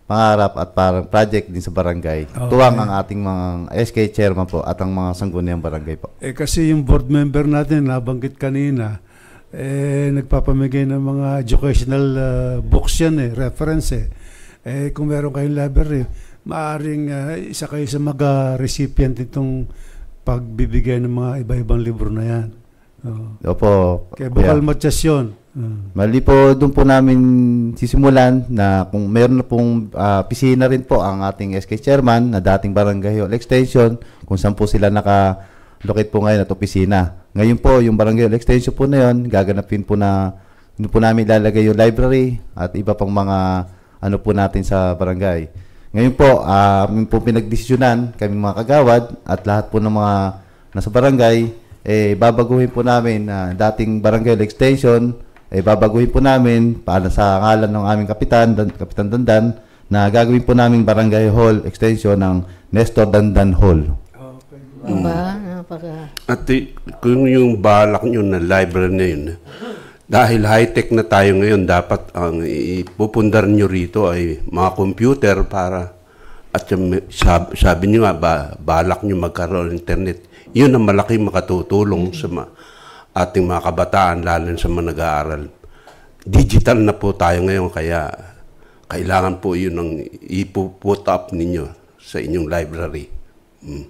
Speaker 6: pangarap at parang project din sa barangay. Okay. Tuwang ang ating mga SK chairman po at ang mga sangguniang barangay po.
Speaker 4: Eh kasi yung board member natin nabanggit kanina, eh nagpapamigay ng mga educational uh, books yan eh, reference eh. Eh kung meron kayong library, maaring uh, isa kayo sa mga recipient itong pagbibigay ng mga iba-ibang libro na yan. Oh. Opo. Kaya Bukal yeah. Matias
Speaker 6: mm. Mali po, doon po namin sisimulan na kung meron na pong uh, pisina rin po ang ating SK chairman na dating barangay hall extension kung saan po sila naka-locate po ngayon at opisina. Ngayon po, yung barangay hall extension po na yun, gaganapin po na doon po namin ilalagay yung library at iba pang mga ano po natin sa barangay. Ngayon po, uh, po pinagdesisyonan kaming mga kagawad at lahat po ng mga nasa barangay eh, babaguhin po namin na uh, dating barangay extension, eh, babaguhin po namin para sa ngalan ng aming kapitan, Dan, Kapitan Dandan, na gagawin po namin barangay hall extension ng Nestor Dandan Hall. Okay. Mm. Diba?
Speaker 1: Napaka...
Speaker 3: At kung yung balak nyo na library na yun, dahil high-tech na tayo ngayon, dapat ang ipupundar nyo rito ay mga computer para at yung, sabi, sabi nyo nga, ba, balak nyo magkaroon ng internet yun ang malaking makatutulong sa ma- ating mga kabataan, lalo sa mga nag-aaral. Digital na po tayo ngayon, kaya kailangan po yun ang ipuput up ninyo sa inyong library. Mm.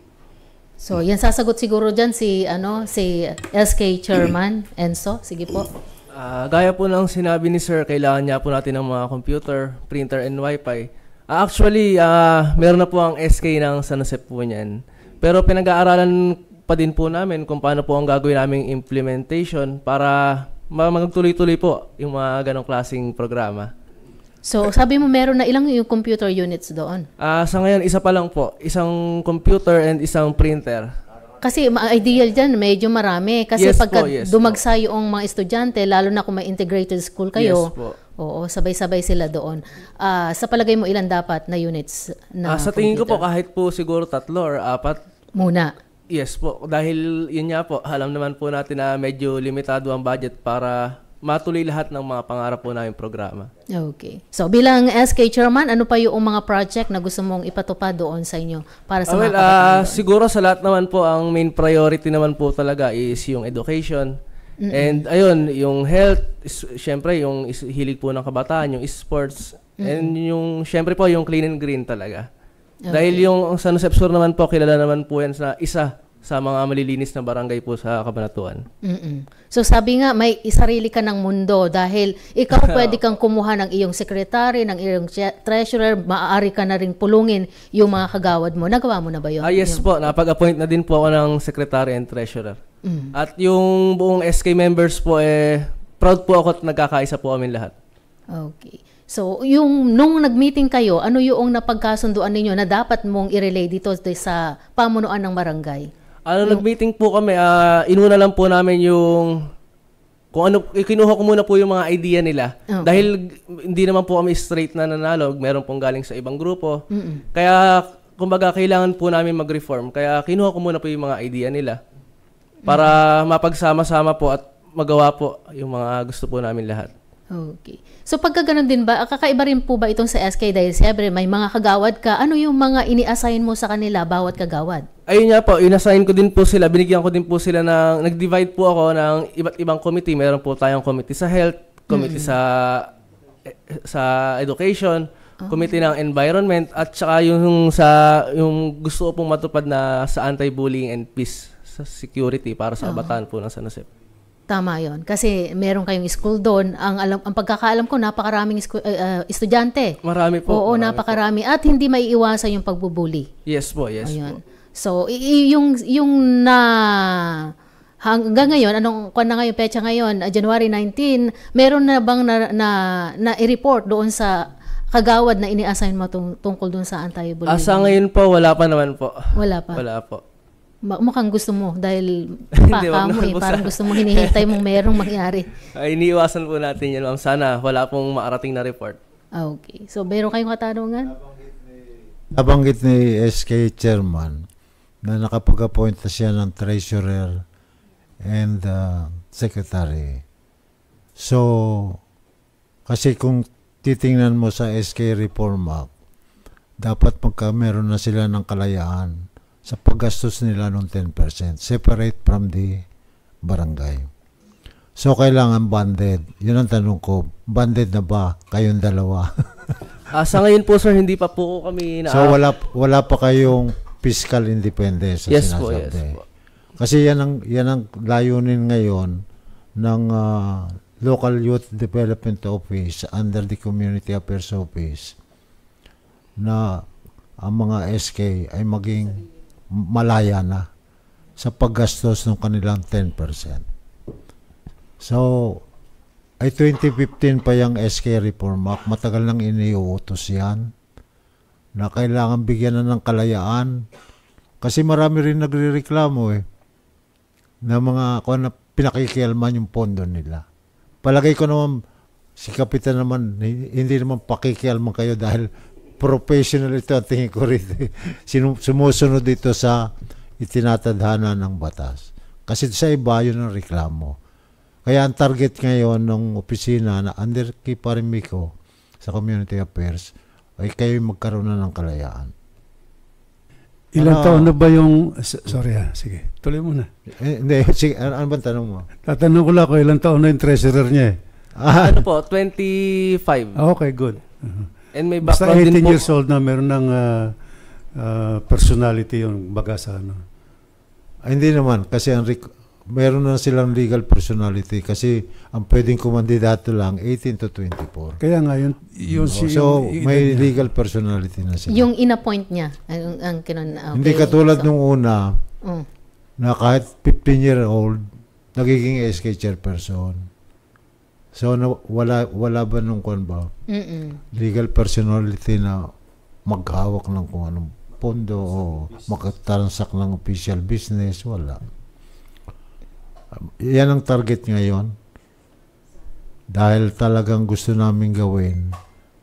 Speaker 1: So, yan sasagot siguro dyan si, ano, si SK Chairman Enzo. Sige po.
Speaker 7: Uh, gaya po ng sinabi ni Sir, kailangan niya po natin ng mga computer, printer, and wifi. Uh, actually, uh, meron na po ang SK ng San po niyan. Pero pinag-aaralan pa din po namin kung paano po ang gagawin naming implementation para magtuloy-tuloy po yung mga ganong klaseng programa.
Speaker 1: So, sabi mo meron na ilang yung computer units doon?
Speaker 7: Ah, uh, sa ngayon isa pa lang po, isang computer and isang printer.
Speaker 1: Kasi ideal dyan, medyo marami. Kasi yes pagka po, yes dumagsa po. yung mga estudyante, lalo na kung may integrated school kayo, yes po. oo, sabay-sabay sila doon. Uh, sa palagay mo, ilan dapat na units na uh, Sa computer? tingin ko po, kahit
Speaker 7: po siguro tatlo or apat. Muna. Yes po, dahil yun nga po, alam naman po natin na medyo limitado ang budget para matuloy lahat ng mga pangarap po namin programa.
Speaker 1: Okay. So bilang SK Chairman, ano pa yung mga project na gusto mong ipatupad doon sa inyo para sa ah, well, mga uh,
Speaker 7: Siguro sa lahat naman po, ang main priority naman po talaga is yung education. Mm-mm. And ayun, yung health, syempre yung hilig po ng kabataan, yung sports, Mm-mm. and yung syempre po yung clean and green talaga. Dahil yung San Jose Sur naman po, kilala naman po yan sa isa sa mga malilinis na barangay po sa Kabanatuan.
Speaker 1: Mm-mm. So sabi nga, may isarili ka ng mundo dahil ikaw pwede kang kumuha ng iyong sekretary, ng iyong treasurer, maaari ka na rin pulungin yung mga kagawad mo. Nagawa mo na ba yun? Ah, yes
Speaker 7: po, napag-appoint na din po ako ng secretary and treasurer. Mm. At yung buong SK members po, eh, proud po ako at nagkakaisa po amin lahat. Okay.
Speaker 1: So, yung nung nag-meeting kayo, ano yung napagkasunduan ninyo na dapat mong i-relay dito sa pamunuan ng barangay?
Speaker 7: Ano, yung, nag-meeting po kami, uh, inuna lang po namin yung kung ano, kinuha ko muna po yung mga idea nila. Okay. Dahil hindi naman po kami straight na nanalog, meron pong galing sa ibang grupo. Mm-mm. Kaya, kumbaga, kailangan po namin mag-reform. Kaya, kinuha ko muna po yung mga idea nila para mm-hmm. mapagsama-sama po at magawa po yung mga gusto po namin lahat. Okay.
Speaker 1: So pagka ganun din ba, kakaiba rin po ba itong sa SK dahil siyempre may mga kagawad ka, ano yung mga ini-assign mo sa kanila bawat kagawad?
Speaker 7: Ayun nga po, inassign ko din po sila, binigyan ko din po sila ng, nag-divide po ako ng iba't ibang committee. Meron po tayong committee sa health, committee hmm sa sa education, okay. committee ng environment, at saka yung sa yung gusto pong matupad na sa anti-bullying and peace sa security para sa oh. Uh po ng Sanasep.
Speaker 1: Tama 'yon. Kasi meron kayong school doon. Ang alam ang pagkakaalam ko napakaraming school, uh, eh, uh, eh, estudyante. Marami po. Oo, marami napakarami po. at hindi maiiwasan yung pagbubuli.
Speaker 7: Yes po, yes Ayun. po.
Speaker 1: So, yung yung na hanggang ngayon, anong kuan na ngayon petsa ngayon, uh, January 19, meron na bang na na, na i-report doon sa kagawad na ini-assign mo tung, tungkol doon sa anti-bullying? Asa ah, ngayon
Speaker 7: po, wala pa naman po. Wala pa. Wala po
Speaker 1: mukhang gusto mo dahil paka mo eh. Parang gusto mo hinihintay mong merong mangyari.
Speaker 12: Ay,
Speaker 7: iniiwasan po natin yan, ma'am. Sana wala pong maarating na report.
Speaker 1: Ah, okay. So, meron kayong katanungan?
Speaker 5: Nabanggit ni SK Chairman na nakapag-appoint na siya ng treasurer and uh, secretary. So, kasi kung titingnan mo sa SK Reform Act, dapat magka meron na sila ng kalayaan sa paggastos nila ng 10%, separate from the barangay. So, kailangan banded. Yun ang tanong ko. Banded na ba kayong dalawa?
Speaker 7: uh, sa ngayon po, sir, hindi pa po kami na... So, wala,
Speaker 5: wala pa kayong fiscal independence yes sinasabi. Po, yes po. Kasi yan ang, yan ang layunin ngayon ng uh, Local Youth Development Office under the Community Affairs Office na ang mga SK ay maging malaya na sa paggastos ng kanilang 10%. So, ay 2015 pa yung SK Reform Act. Matagal nang iniuutos yan na kailangan bigyan na ng kalayaan kasi marami rin nagrereklamo eh na mga kung na pinakikialman yung pondo nila. Palagay ko naman si Kapitan naman hindi naman pakikialman kayo dahil professional ito ang tingin ko rito. Sinum- sumusunod dito sa itinatadhana ng batas. Kasi sa iba, yun ang reklamo. Kaya ang target ngayon ng opisina na under kay Parimiko sa Community Affairs ay kayo magkaroon na ng kalayaan. Ilang ano, taon na ba
Speaker 4: yung... Sorry ha, sige.
Speaker 5: Tuloy muna. na. Eh, hindi, sige, ano, ano ba tanong mo?
Speaker 4: Tatanong ko lang ko ilang taon na yung treasurer niya eh. Ah. Ano
Speaker 7: po, 25. Ah, okay, good. Uh-huh. And may Basta background 18 din po. years
Speaker 5: old na meron ng uh, uh, personality yung baga sa ano. Ay, ah, hindi naman. Kasi ang meron na silang legal personality kasi ang pwedeng kumandidato lang 18 to 24. Kaya nga yun, yun si oh, so, yung, may niya. legal personality na siya.
Speaker 1: Yung inappoint niya ang, ang kinon, okay, Hindi katulad so, nung una mm.
Speaker 5: na kahit 15 year old nagiging SK chairperson. So, na, wala, wala ba nung kwan ba? Mm-mm. Legal personality na maghawak ng kung anong pondo o makatansak ng official business, wala. Um, yan ang target ngayon. Dahil talagang gusto namin gawin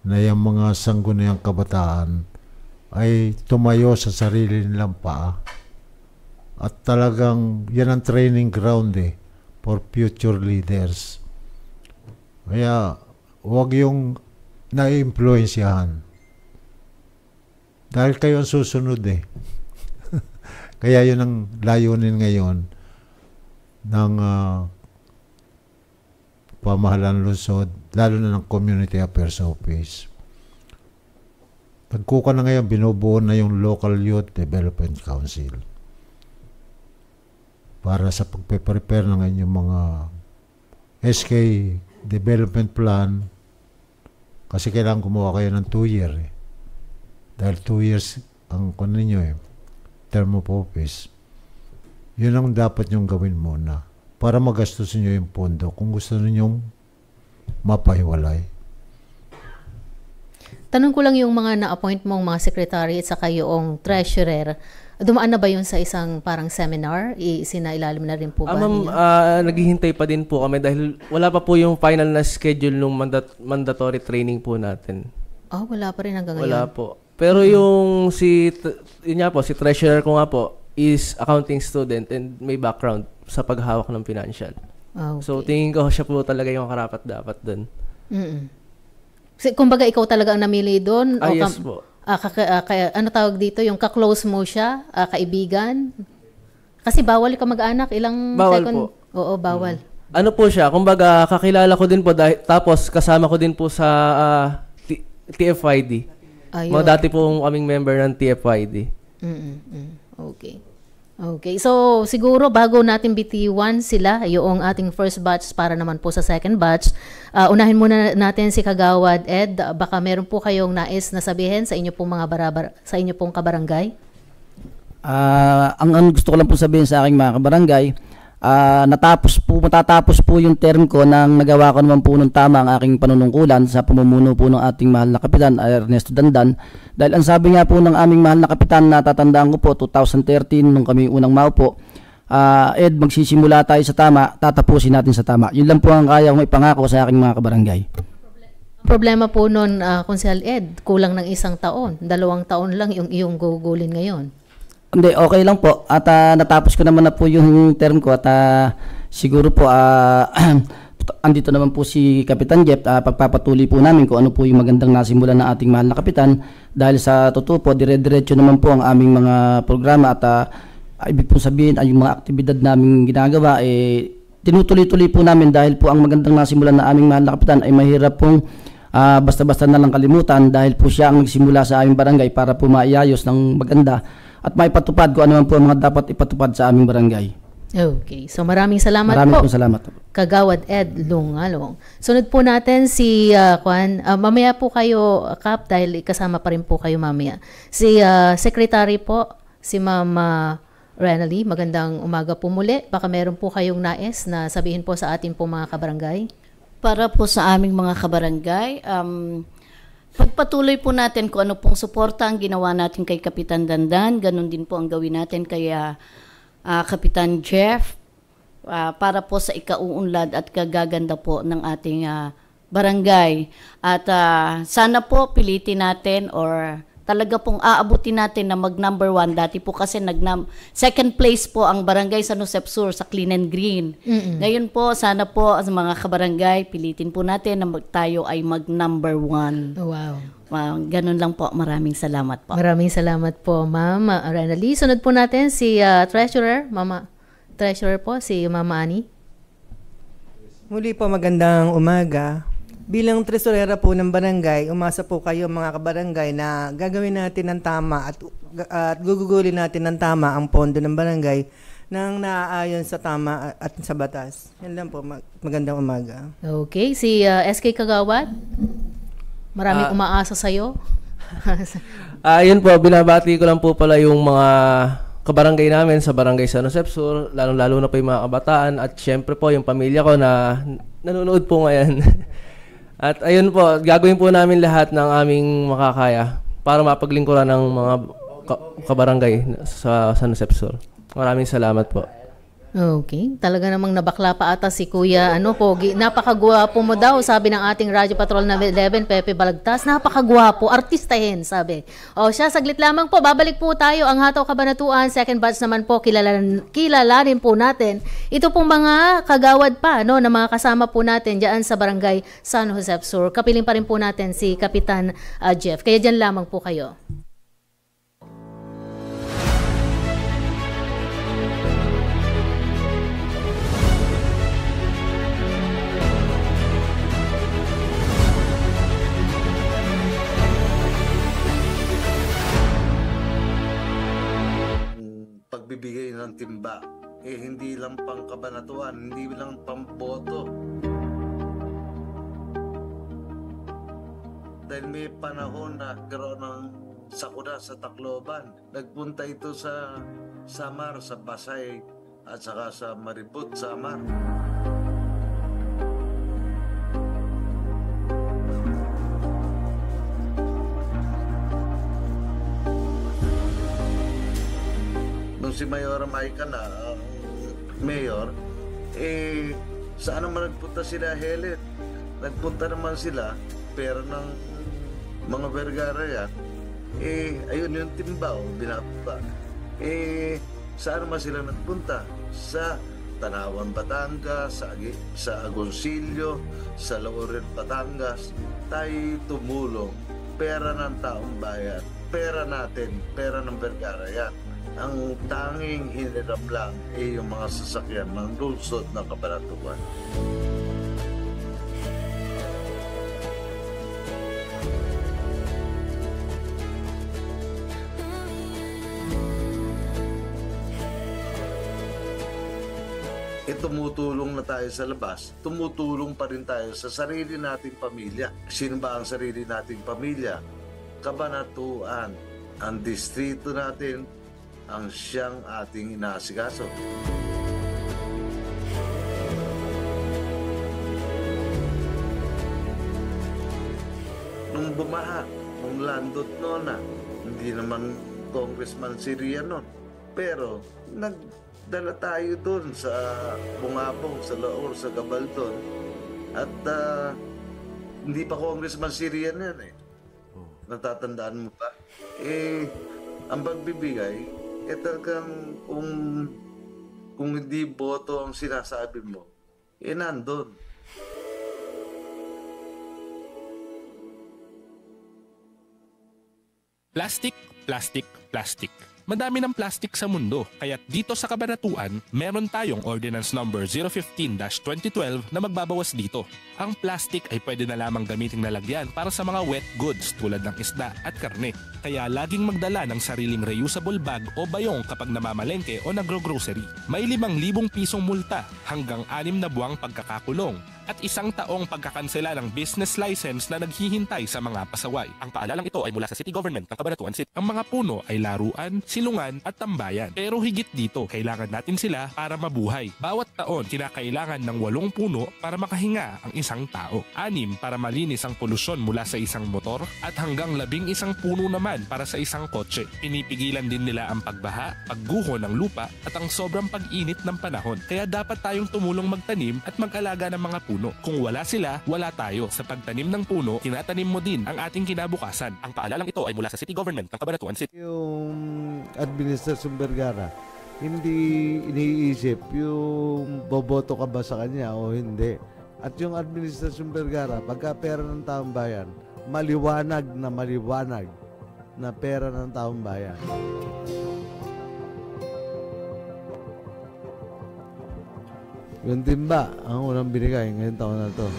Speaker 5: na yung mga sangguniang kabataan ay tumayo sa sarili nilang paa. At talagang yan ang training ground eh for future leaders kaya, huwag yung na-influensyahan. Dahil kayo ang susunod eh. Kaya yun ang layunin ngayon ng uh, ah, pamahalan lungsod, lalo na ng Community Affairs Office. Pagkuka na ngayon, binubuo na yung Local Youth Development Council para sa pagpe-prepare ng inyong mga SK development plan kasi kailangan kumuha kayo ng 2 year eh. Dahil 2 years ang kuno ninyo eh, term of office. Yun ang dapat nyong gawin muna para magastos niyo yung pondo kung gusto ninyong mapahiwalay.
Speaker 1: Tanong ko lang yung mga na-appoint mong mga secretary at saka yung treasurer Dumaan na ba yun sa isang parang seminar? Isinailalim na rin po ba? Ah, ma'am,
Speaker 7: uh, naghihintay pa din po kami dahil wala pa po yung final na schedule ng mandat- mandatory training po natin.
Speaker 1: Oh, wala pa rin hanggang wala ngayon? Wala po.
Speaker 7: Pero mm-hmm. yung si, yun nga po, si treasurer ko nga po, is accounting student and may background sa paghawak ng financial. Ah, okay. So, tingin ko siya po talaga yung karapat dapat doon.
Speaker 1: Mm-mm. Kumbaga, ikaw talaga ang namili doon? Ah, yes po uh, ka, uh, ka, ano tawag dito, yung ka-close mo siya, uh, kaibigan. Kasi bawal ka mag-anak, ilang bawal second. Po. Oo, bawal. Hmm.
Speaker 7: Ano po siya, kumbaga kakilala ko din po dahil, tapos kasama ko din po sa uh, TFID. Ayun. Mga dati po kaming member ng TFID.
Speaker 1: Mm-mm. Okay. Okay, so siguro bago natin bitiwan sila, yung ating first batch para naman po sa second batch, uh, unahin muna natin si Kagawad Ed, baka meron po kayong nais na sabihin sa inyo pong mga barabar, sa inyo pong kabarangay?
Speaker 10: Uh, ang, ang gusto ko lang po sabihin sa aking mga kabarangay, Uh, natapos po, matatapos po yung term ko nang nagawa ko naman po ng tama ang aking panunungkulan sa pamumuno po ng ating mahal na kapitan, Ernesto Dandan. Dahil ang sabi nga po ng aming mahal na kapitan, natatandaan ko po 2013 nung kami unang maupo, uh, Ed, magsisimula tayo sa tama, tatapusin natin sa tama. Yun lang po ang kaya kong ipangako sa aking mga kabarangay.
Speaker 1: Problema po noon, uh, ah, Konsehal Ed, kulang ng isang taon. Dalawang taon lang yung iyong gugulin ngayon.
Speaker 10: Hindi, okay lang po. At uh, natapos ko naman na po yung term ko at uh, siguro po uh, andito naman po si Kapitan Jeff. Uh, pagpapatuloy po namin kung ano po yung magandang nasimula ng ating mahal na kapitan. Dahil sa totoo po, dire-diretso naman po ang aming mga programa at uh, ibig po sabihin ay yung mga aktibidad namin ginagawa eh tinutuloy-tuloy po namin dahil po ang magandang nasimulan na aming mahal na kapitan ay mahirap pong uh, basta-basta na lang kalimutan dahil po siya ang nagsimula sa aming barangay para po maayos ng maganda at maipatupad kung ano man po ang mga dapat ipatupad sa aming barangay.
Speaker 1: Okay. So maraming salamat maraming po. Maraming salamat po. Kagawad Ed Lungalong. Sunod po natin si uh, ah, Kwan. Uh, ah, mamaya po kayo, Kap, dahil kasama pa rin po kayo mamaya. Si uh, Secretary po, si Mama Renalie. Magandang umaga po muli. Baka meron po kayong nais na sabihin po sa atin po mga kabarangay.
Speaker 9: Para po sa aming mga kabarangay, um, Pagpatuloy po natin kung ano pong suporta ang ginawa natin kay Kapitan Dandan, ganun din po ang gawin natin kay uh, uh, Kapitan Jeff uh, para po sa ikauunlad at kagaganda po ng ating uh, barangay. At uh, sana po pilitin natin or talaga pong aabutin natin na mag number one. Dati po kasi nag second place po ang barangay San Josep Sur sa Clean and Green. Mm-mm. Ngayon po, sana po ang mga kabarangay, pilitin po natin na mag, tayo ay mag number one. Wow. Wow, ganun lang po. Maraming salamat po.
Speaker 1: Maraming salamat po, Mama Ranali. Sunod po natin si uh, Treasurer,
Speaker 8: Mama Treasurer po, si Mama Ani. Muli po magandang umaga. Bilang tresorera po ng barangay, umasa po kayo mga kabarangay na gagawin natin ng tama at, at gugugulin natin ng tama ang pondo ng barangay nang naaayon sa tama at sa batas. Yan lang po, mag- magandang umaga.
Speaker 1: Okay, si uh, SK Kagawad, maraming uh, umaasa iyo.
Speaker 7: Ayun ah, uh, po, binabati ko lang po pala yung mga kabarangay namin sa Barangay San Jose Sur, lalong-lalo na po yung mga kabataan at syempre po yung pamilya ko na nanonood po ngayon. At ayun po, gagawin po namin lahat ng aming makakaya para mapaglingkuran ng mga ka- kabarangay sa San Jose Sur. Maraming salamat po.
Speaker 1: Okay, talaga namang nabakla pa ata si Kuya ano Pogi. Napakagwapo mo daw, sabi ng ating Radyo Patrol na 11, Pepe Balagtas. Napakagwapo, artistahin, sabi. O siya, saglit lamang po, babalik po tayo. Ang Hataw Kabanatuan, second batch naman po, kilalan, kilalanin po natin. Ito pong mga kagawad pa, no, na mga kasama po natin dyan sa barangay San Josep Sur. Kapiling pa rin po natin si Kapitan uh, Jeff. Kaya dyan lamang po kayo.
Speaker 11: pagbibigay ng timba. Eh hindi lang pang kabanatuan, hindi lang pang boto. Dahil may panahon na nagkaroon ng sakuna sa Tacloban. Nagpunta ito sa Samar, sa Basay, at saka sa Maribot, Samar. Samar. si Mayor Mike na, ang um, Mayor, eh, saan naman nagpunta sila, Helen? Nagpunta naman sila, pero ng mga Vergara yan, eh, ayun yung timbaw, oh, binababa. Eh, saan naman sila nagpunta? Sa Tanawan, Batangas, sa, Ag sa Agoncillo, sa Laurel, Batangas, tayo tumulong. Pera ng taong bayan, pera natin, pera ng Vergara yan ang tanging hinirap lang ay eh, yung mga sasakyan ng lungsod ng Kabalatuan. eh tumutulong na tayo sa labas, tumutulong pa rin tayo sa sarili nating pamilya. Sino ba ang sarili nating pamilya? Kabanatuan, ang distrito natin, ang siyang ating inaasikaso. Nung bumaha, nung landot noon na, hindi naman congressman si Ria noon. Pero nagdala tayo doon sa Bungabong, sa Laor, sa Gabaldon. At uh, hindi pa congressman si Ria yan eh. Oh. Natatandaan mo pa? Eh, ang pagbibigay, eh talagang kung, kung hindi boto ang sinasabi mo, eh nandun.
Speaker 2: Plastic, plastic, plastic madami ng plastic sa mundo. Kaya dito sa Kabanatuan, meron tayong Ordinance Number 015-2012 na magbabawas dito. Ang plastic ay pwede na lamang gamitin na lagyan para sa mga wet goods tulad ng isda at karne. Kaya laging magdala ng sariling reusable bag o bayong kapag namamalengke o nagro-grocery. May 5,000 pisong multa hanggang 6 na buwang pagkakakulong at isang taong pagkakansela ng business license na naghihintay sa mga pasaway. Ang paalalang ito ay mula sa city government ng Cabanatuan City. Ang mga puno ay laruan, silungan at tambayan. Pero higit dito, kailangan natin sila para mabuhay. Bawat taon, kinakailangan ng walong puno para makahinga ang isang tao. Anim para malinis ang polusyon mula sa isang motor at hanggang labing isang puno naman para sa isang kotse. Pinipigilan din nila ang pagbaha, pagguho ng lupa at ang sobrang pag-init ng panahon. Kaya dapat tayong tumulong magtanim at mag-alaga ng mga puno puno. Kung wala sila, wala tayo. Sa pagtanim ng puno, tinatanim mo din ang ating kinabukasan. Ang paalalang ito ay mula sa City Government ng Cabanatuan City.
Speaker 11: Yung Administrasyon Vergara, hindi iniisip yung boboto ka ba sa kanya o hindi. At yung Administrasyon Vergara, pagka pera ng taong bayan, maliwanag na maliwanag na pera ng taong bayan. Yung timba ang unang binigay ngayong taon na to.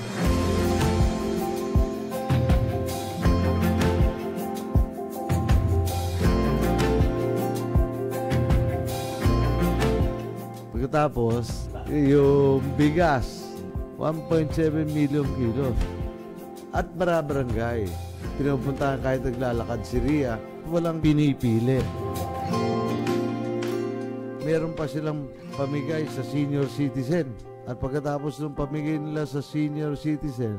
Speaker 11: Pagkatapos, yung bigas, 1.7 million kilos. At marabarangay. Pinupuntahan kahit naglalakad si Ria, walang pinipili meron pa silang pamigay sa senior citizen. At pagkatapos ng pamigay nila sa senior citizen,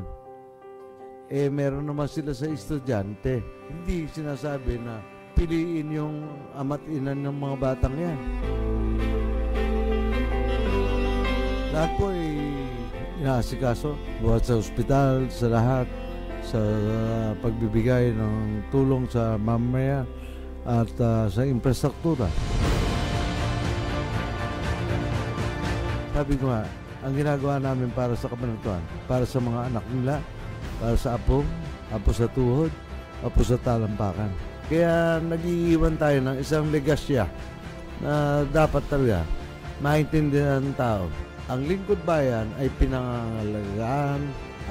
Speaker 11: eh meron naman sila sa estudyante. Hindi sinasabi na piliin yung ama't ina ng mga batang yan. Lahat po ay inaasikaso. Buhat sa ospital, sa lahat, sa ah, pagbibigay ng tulong sa mamaya at uh, sa infrastruktura. Sabi ko nga, ang ginagawa namin para sa kabanatuan, para sa mga anak nila, para sa apo, apo sa tuhod, apo sa talampakan. Kaya nag-iiwan tayo ng isang legasya na dapat talaga maintindihan ng tao. Ang lingkod bayan ay pinangalagaan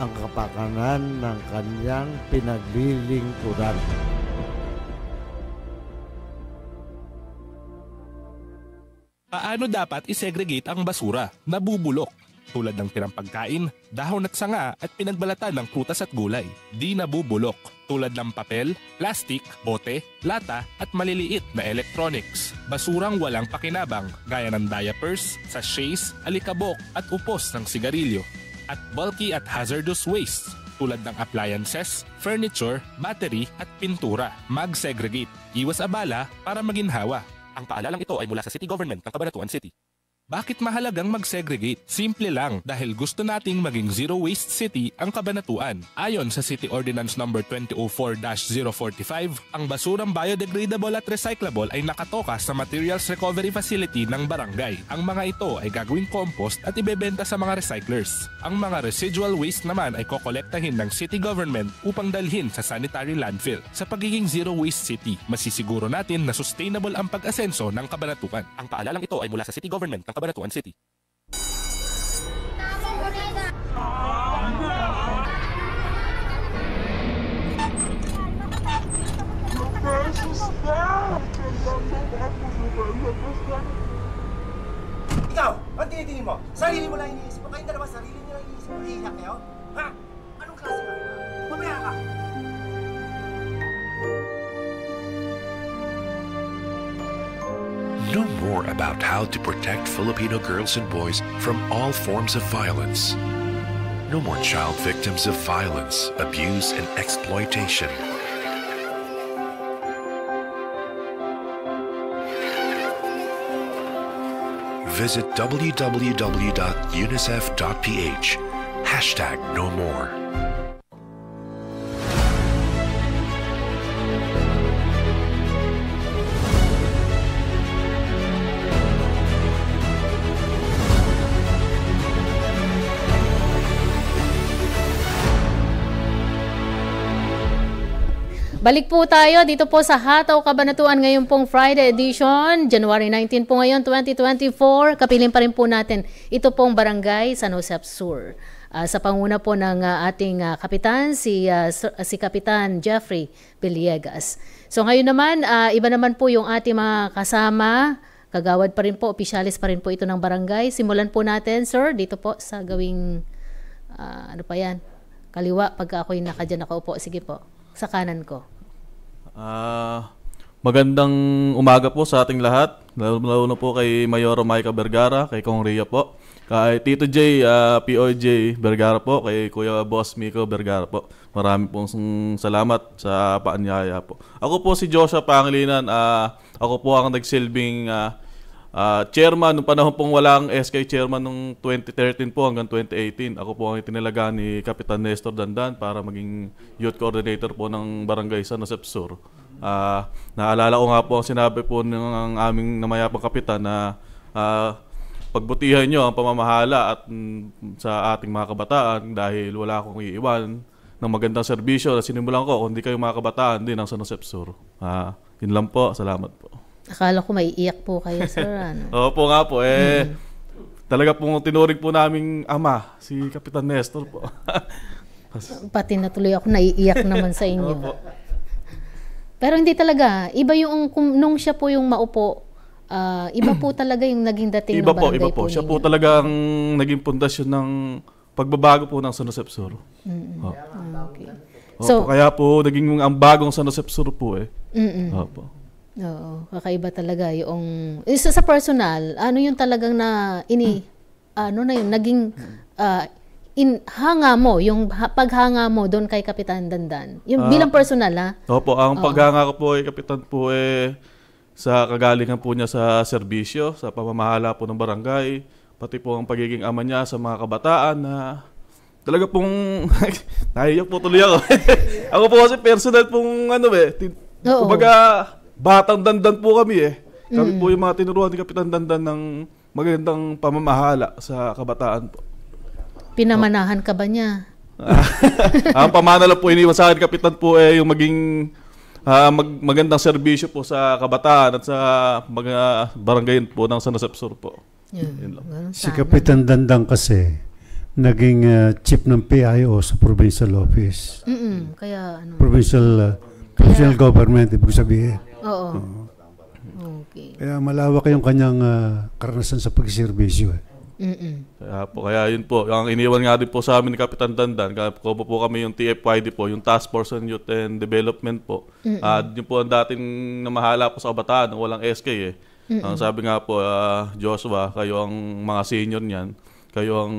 Speaker 11: ang kapakanan ng kanyang pinaglilingkuran.
Speaker 2: paano dapat isegregate ang basura na bubulok tulad ng tirang pagkain, dahon at sanga at pinagbalatan ng prutas at gulay. Di nabubulok tulad ng papel, plastic, bote, lata at maliliit na electronics. Basurang walang pakinabang gaya ng diapers, sachets, alikabok at upos ng sigarilyo. At bulky at hazardous waste tulad ng appliances, furniture, battery at pintura. Mag-segregate. Iwas abala para maginhawa. Ang paalalang ito ay mula sa City Government ng Cabanatuan City. Bakit mahalagang mag-segregate? Simple lang, dahil gusto nating maging zero waste city ang kabanatuan. Ayon sa City Ordinance No. 2004-045, ang basurang biodegradable at recyclable ay nakatoka sa materials recovery facility ng barangay. Ang mga ito ay gagawing compost at ibebenta sa mga recyclers. Ang mga residual waste naman ay kokolektahin ng city government upang dalhin sa sanitary landfill. Sa pagiging zero waste city, masisiguro natin na sustainable ang pag-asenso ng kabanatuan. Ang paalalang ito ay mula sa city government ng Cabanatuan City.
Speaker 3: Ikaw, ang tinitingin mo, sarili mo lang iniisip mo.
Speaker 8: Kayong dalawa, sarili nyo lang iniisip mo. Iiyak kayo? Ha? Anong klase ka?
Speaker 2: know more about how to protect Filipino girls and boys from all forms of violence. No more child victims of violence, abuse, and exploitation.
Speaker 4: Visit www.unicef.ph. Hashtag no more.
Speaker 1: Balik po tayo dito po sa Hataw Kabanatuan ngayon pong Friday edition, January 19 po ngayon 2024. Kapiling pa rin po natin ito pong barangay San Josep Sur. Uh, sa panguna po ng uh, ating uh, kapitan si uh, si Kapitan Jeffrey Villegas. So ngayon naman uh, iba naman po yung ating mga kasama. Kagawad pa rin po, opisyalis pa rin po ito ng barangay. Simulan po natin, sir, dito po sa gawing uh, ano pa yan? Kaliwa pagka ako'y nakadyan nakaupo. Sige po sa kanan ko?
Speaker 13: Ah, uh, magandang umaga po sa ating lahat. Lalo, lalo na po kay Mayoro Micah Vergara, kay Kong Ria po, kay Tito J, uh, ah, POJ Vergara po, kay Kuya Boss Miko Vergara po. Marami pong salamat sa paanyaya po. Ako po si Joshua Pangilinan. Uh, ako po ang nagsilbing uh, Uh, chairman, nung panahon pong walang SK chairman nung 2013 po hanggang 2018, ako po ang itinalaga ni Kapitan Nestor Dandan para maging youth coordinator po ng Barangay San Sepsur. Uh, ah, naalala ko nga po ang sinabi po ng aming namayapang kapitan na uh, pagbutihan nyo ang pamamahala at mm, sa ating mga kabataan dahil wala akong iiwan ng magandang serbisyo na sinimulan ko kundi kayong mga kabataan din ang San Jose Sur. Uh, yun lang po. Salamat po.
Speaker 1: Akala ko maiiyak po kayo, sir. Ano?
Speaker 13: Opo nga po. Eh, mm. Talaga po tinuring po naming ama, si Kapitan Nestor po.
Speaker 1: Pati natuloy ako naiiyak naman sa inyo. Opo. Pero hindi talaga. Iba yung, nung siya po yung maupo, uh, iba po talaga yung naging dating iba ng po, iba po. po siya po
Speaker 13: talaga ang naging pundasyon ng pagbabago po ng San Josep Sur. Mm-hmm. Oh.
Speaker 1: Ah, okay.
Speaker 13: So, Opo, kaya po naging ang bagong San Josep Sur po eh. Mm-hmm. Opo.
Speaker 1: Oo, kakaiba talaga yung isa sa personal, ano yung talagang na ini mm. ano na yung naging uh, in hanga mo yung paghanga mo doon kay Kapitan Dandan. Yung ah, bilang personal ha.
Speaker 13: Ah. Opo, ang Oo. paghanga ko po kay Kapitan po eh sa kagalingan po niya sa serbisyo, sa pamamahala po ng barangay, pati po ang pagiging ama niya sa mga kabataan na talaga pong naiyak po tuloy ako. ako po kasi personal pong ano eh. T- Oo. Kumbaga, batang dandan po kami eh. Kami mm. po yung mga tinuruan ni Kapitan Dandan ng magandang pamamahala sa kabataan po.
Speaker 1: Pinamanahan oh. ka ba niya? Ah.
Speaker 13: Ang pamana lang po iniwan sa akin, Kapitan po, eh, yung maging uh, mag magandang serbisyo po sa kabataan at sa mga barangay po ng San Asepsor po. Yeah.
Speaker 1: Si Kapitan
Speaker 4: Dandan kasi, naging uh, chief ng PIO sa provincial office.
Speaker 1: Mm-mm, kaya ano? Provincial,
Speaker 4: uh, provincial kaya, government, ibig sabihin. Oo.
Speaker 13: Oo. Okay.
Speaker 4: Kaya malawak yung kanyang uh, karanasan sa
Speaker 5: pagsiservisyo. Eh.
Speaker 13: Mm-mm. Kaya po, kaya yun po. Ang iniwan nga rin po sa amin ni Kapitan Dandan, kaya po, po kami yung TFYD po, yung Task Force on Youth and Development po. Mm-mm. Uh, yun po ang dating namahala po sa kabataan, walang SK eh. Mm-mm. Ang ah, sabi nga po, uh, Joshua, kayo ang mga senior niyan, kayo ang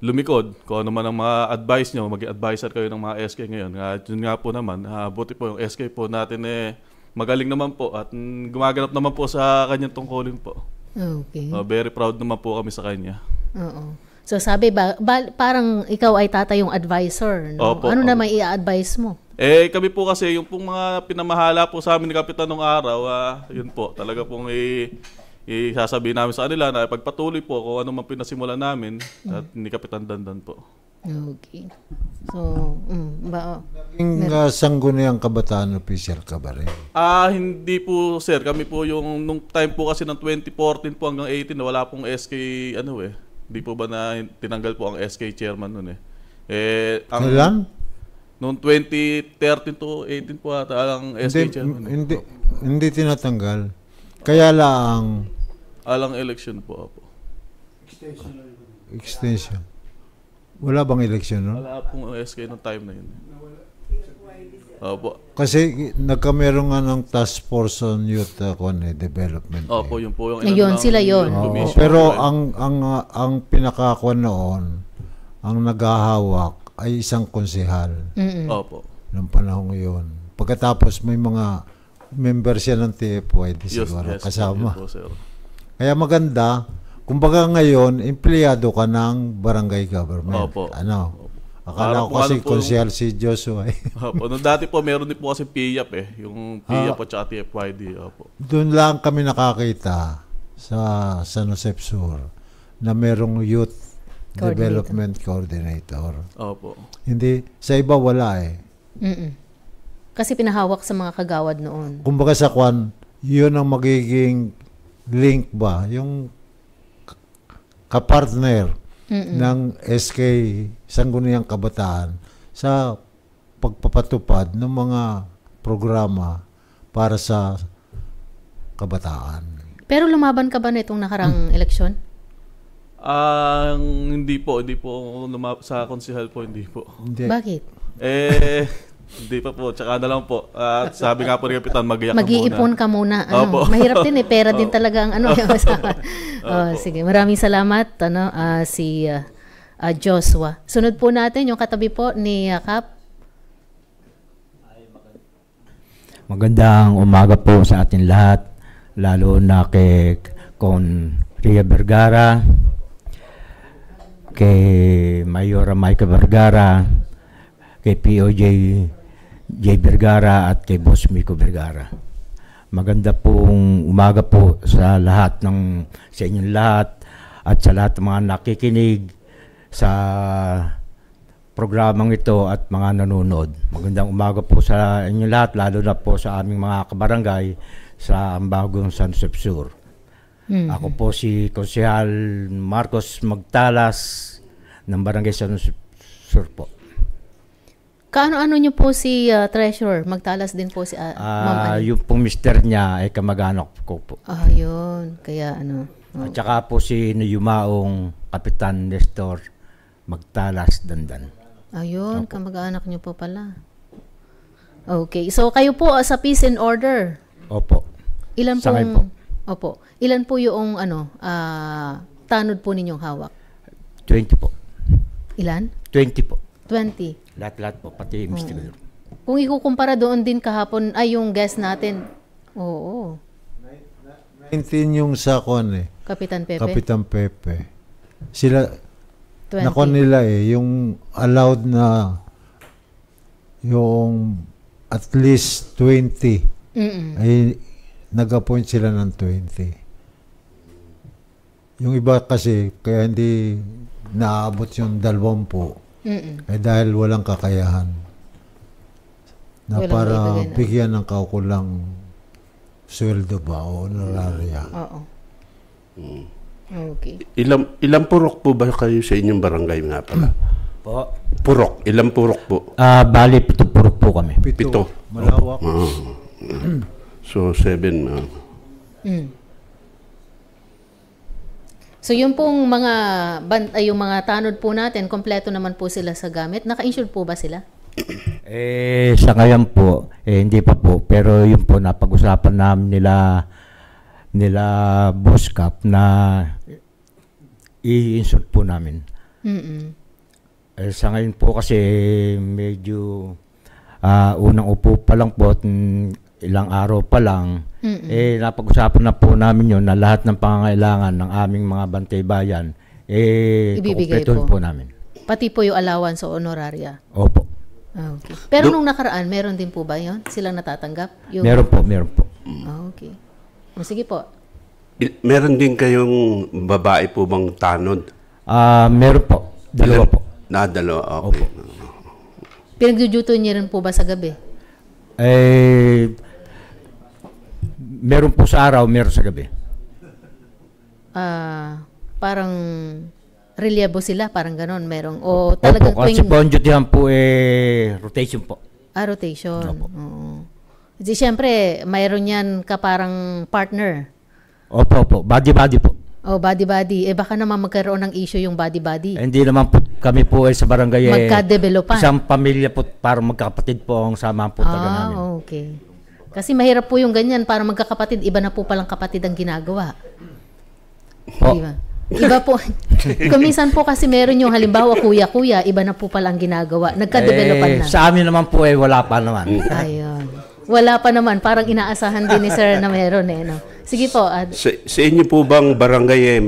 Speaker 13: lumikod kung ano man ang mga advice niyo, mag-adviser kayo ng mga SK ngayon. Uh, yun nga po naman, uh, buti po yung SK po natin eh, magaling naman po at gumaganap naman po sa kanyang tungkulin po.
Speaker 1: Okay.
Speaker 4: Uh,
Speaker 13: very proud naman po kami sa kanya.
Speaker 1: Oo. So sabi ba, ba parang ikaw ay tatayong advisor, no? Opo, ano opo. naman i-advise mo?
Speaker 13: Eh kami po kasi yung pong mga pinamahala po sa amin ni Kapitan nung araw, ah, yun po, talaga pong i isasabihin namin sa kanila na pagpatuloy po kung ano man pinasimula namin at mm. ni Kapitan Dandan po.
Speaker 1: Okay.
Speaker 13: So, um, ba, oh. Naging
Speaker 5: uh, sangguniang kabataan official ka ba rin?
Speaker 13: Ah, hindi po sir. Kami po yung, nung time po kasi ng 2014 po hanggang 18, wala pong SK, ano eh. Hindi po ba na tinanggal po ang SK chairman noon eh. Eh, ang, ano Noong 2013 to 18 po ata ang SK hindi, chairman. Eh.
Speaker 5: Hindi, eh. hindi tinatanggal. Kaya lang...
Speaker 13: Alang election po. po. Extension.
Speaker 5: Extension. Wala bang election no?
Speaker 13: Wala pong SK ng time na yun. Opo.
Speaker 5: Kasi nagkamero nga ng task force on youth uh, on, ano, eh, development.
Speaker 13: Opo, eh. yun po yung Na yun, sila yun. Oo, pero
Speaker 5: ang ang uh, ang pinakakuan noon, ang naghahawak ay isang konsehal Mm-mm. Opo. ng panahong yun. Pagkatapos may mga member siya ng TFY di siguro yes, kasama. Yun po, Kaya maganda Kumbaga ngayon, empleyado ka ng barangay government. Opo. Ano? Akala ko kasi ano si Joshua. Eh.
Speaker 13: Opo. Nung dati po, meron din po kasi PIAP eh. Yung PIAP ah. at saka TFYD. Opo.
Speaker 5: Doon lang kami nakakita sa San Jose Sur na merong youth coordinator. development coordinator. Opo. Hindi, sa iba wala eh.
Speaker 1: Mm-mm. Kasi pinahawak sa mga kagawad noon.
Speaker 5: Kumbaga sa Kwan, yun ang magiging link ba? Yung kapartner Mm-mm. ng SK Sangguniang Kabataan sa pagpapatupad ng mga programa
Speaker 1: para sa kabataan. Pero lumaban ka ba nitong nakarang mm. eleksyon?
Speaker 13: Ang uh, hindi po, hindi po lumab- sa konsehal po hindi po. Hindi. Bakit? Eh hindi pa po. Tsaka na lang po. At uh, sabi nga po ni Kapitan, mag ka muna. Mag-iipon ka
Speaker 1: muna. Ano, Opo. Mahirap din eh. Pera Opo. din talaga ang ano. Yung eh. oh, sige. Maraming salamat ano, uh, si uh, uh, Joshua. Sunod po natin yung katabi po ni uh, Kap.
Speaker 12: Magandang umaga po sa atin lahat, lalo na kay Con Ria Vergara, kay Mayora Mike Vergara, kay POJ Jay Vergara at kay Boss Miko Vergara. Maganda pong umaga po sa lahat ng sa inyong lahat at sa lahat ng mga nakikinig sa programang ito at mga nanonood. Magandang umaga po sa inyong lahat lalo na po sa aming mga kabarangay sa Ambagong San Sur. Mm-hmm. Ako po si Konsehal Marcos Magtalas ng Barangay San Sur po.
Speaker 1: Kaano-ano niyo po si uh, treasurer? Magtalas din po si uh, uh, Ma'am ah,
Speaker 12: Yung po mister niya ay kamag-anak ko po. Ah,
Speaker 1: yun. Kaya ano.
Speaker 12: Oh. At saka po si ano, Yumaong Kapitan Nestor Magtalas Dandan.
Speaker 1: Ayun, Opo. kamag-anak niyo po pala. Okay. So kayo po uh, sa peace and order.
Speaker 12: Opo. Ilan po? po.
Speaker 1: Opo. Ilan po yung ano uh, tanod po ninyong hawak? 20 po. Ilan? 20 po. 20.
Speaker 12: Lahat-lahat po, pati yung investigador.
Speaker 1: Kung ikukumpara doon din kahapon, ay yung guest natin. Oo.
Speaker 5: 19 yung sa kon eh.
Speaker 1: Kapitan Pepe. Kapitan
Speaker 5: Pepe. Sila, 20. nako nila eh, yung allowed na yung at least 20. mm Ay, nag-appoint sila ng 20. Yung iba kasi, kaya hindi naabot yung 20. Mm-mm. Eh dahil walang kakayahan
Speaker 3: na walang para kaibigan,
Speaker 5: bigyan ng kaukulang
Speaker 3: sweldo ba o honoraria. Mm. Oo. Mm. Okay. Ilang, ilang purok po ba kayo sa inyong barangay nga pala? Po. Purok. Ilang purok po? Ah, uh, bali, pito purok po kami. Pito. pito. Malawak. Oh. Uh, so, seven. Uh.
Speaker 5: Mm.
Speaker 1: So yung pong mga ban, ay, yung mga tanod po natin, kompleto naman po sila sa gamit. Naka-insured po ba sila?
Speaker 12: eh sa ngayon po, eh, hindi pa po, pero yun po napag-usapan namin nila nila boss cap na i-insult po namin. mm Eh, sa ngayon po kasi medyo uh, unang upo pa lang po at ilang araw pa lang, Mm-mm. eh napag-usapan na po namin yon na lahat ng pangangailangan ng aming mga bantay bayan, eh Ibibigay po. po namin.
Speaker 1: Pati po yung allowance o honoraria. Opo. Ah, Okay. Pero nung nakaraan, meron din po ba yon? Silang natatanggap? Yung... Meron po, meron po. Ah, okay. O, sige po.
Speaker 3: I- Meron din kayong babae po bang tanod? Ah, meron po. Dalawa po. Na ah, dalawa, okay.
Speaker 1: Pinagduduto niyo rin po ba sa gabi?
Speaker 3: Eh,
Speaker 12: Meron po sa araw, meron sa gabi.
Speaker 1: Ah, parang reliable sila, parang ganon, merong. O talagang Opo, kasi tuwing... po ang
Speaker 12: dutihan po eh, rotation po.
Speaker 1: Ah, rotation. Opo. Oo. Di, syempre, mayroon yan ka parang partner.
Speaker 12: Opo, opo. Body-body po.
Speaker 1: O, body-body. Eh, baka naman magkaroon ng issue yung body-body. Eh,
Speaker 12: hindi naman po kami po eh, sa barangay eh, Magka-developan. isang pamilya po, parang magkakapatid po ang sama po talaga ah, namin.
Speaker 1: Ah, okay. Kasi mahirap po yung ganyan para magkakapatid, iba na po palang kapatid ang ginagawa. Oh. Diba? Iba po.
Speaker 12: Kuminsan
Speaker 1: po kasi meron yung halimbawa kuya-kuya, iba na po pala ang ginagawa. nagka develop eh, na.
Speaker 3: Sa amin naman po eh, wala pa naman. Ayun.
Speaker 1: Wala pa naman. Parang inaasahan din ni sir na meron eh. No? Sige po. Ad-
Speaker 3: sa, sa inyo po bang barangay eh,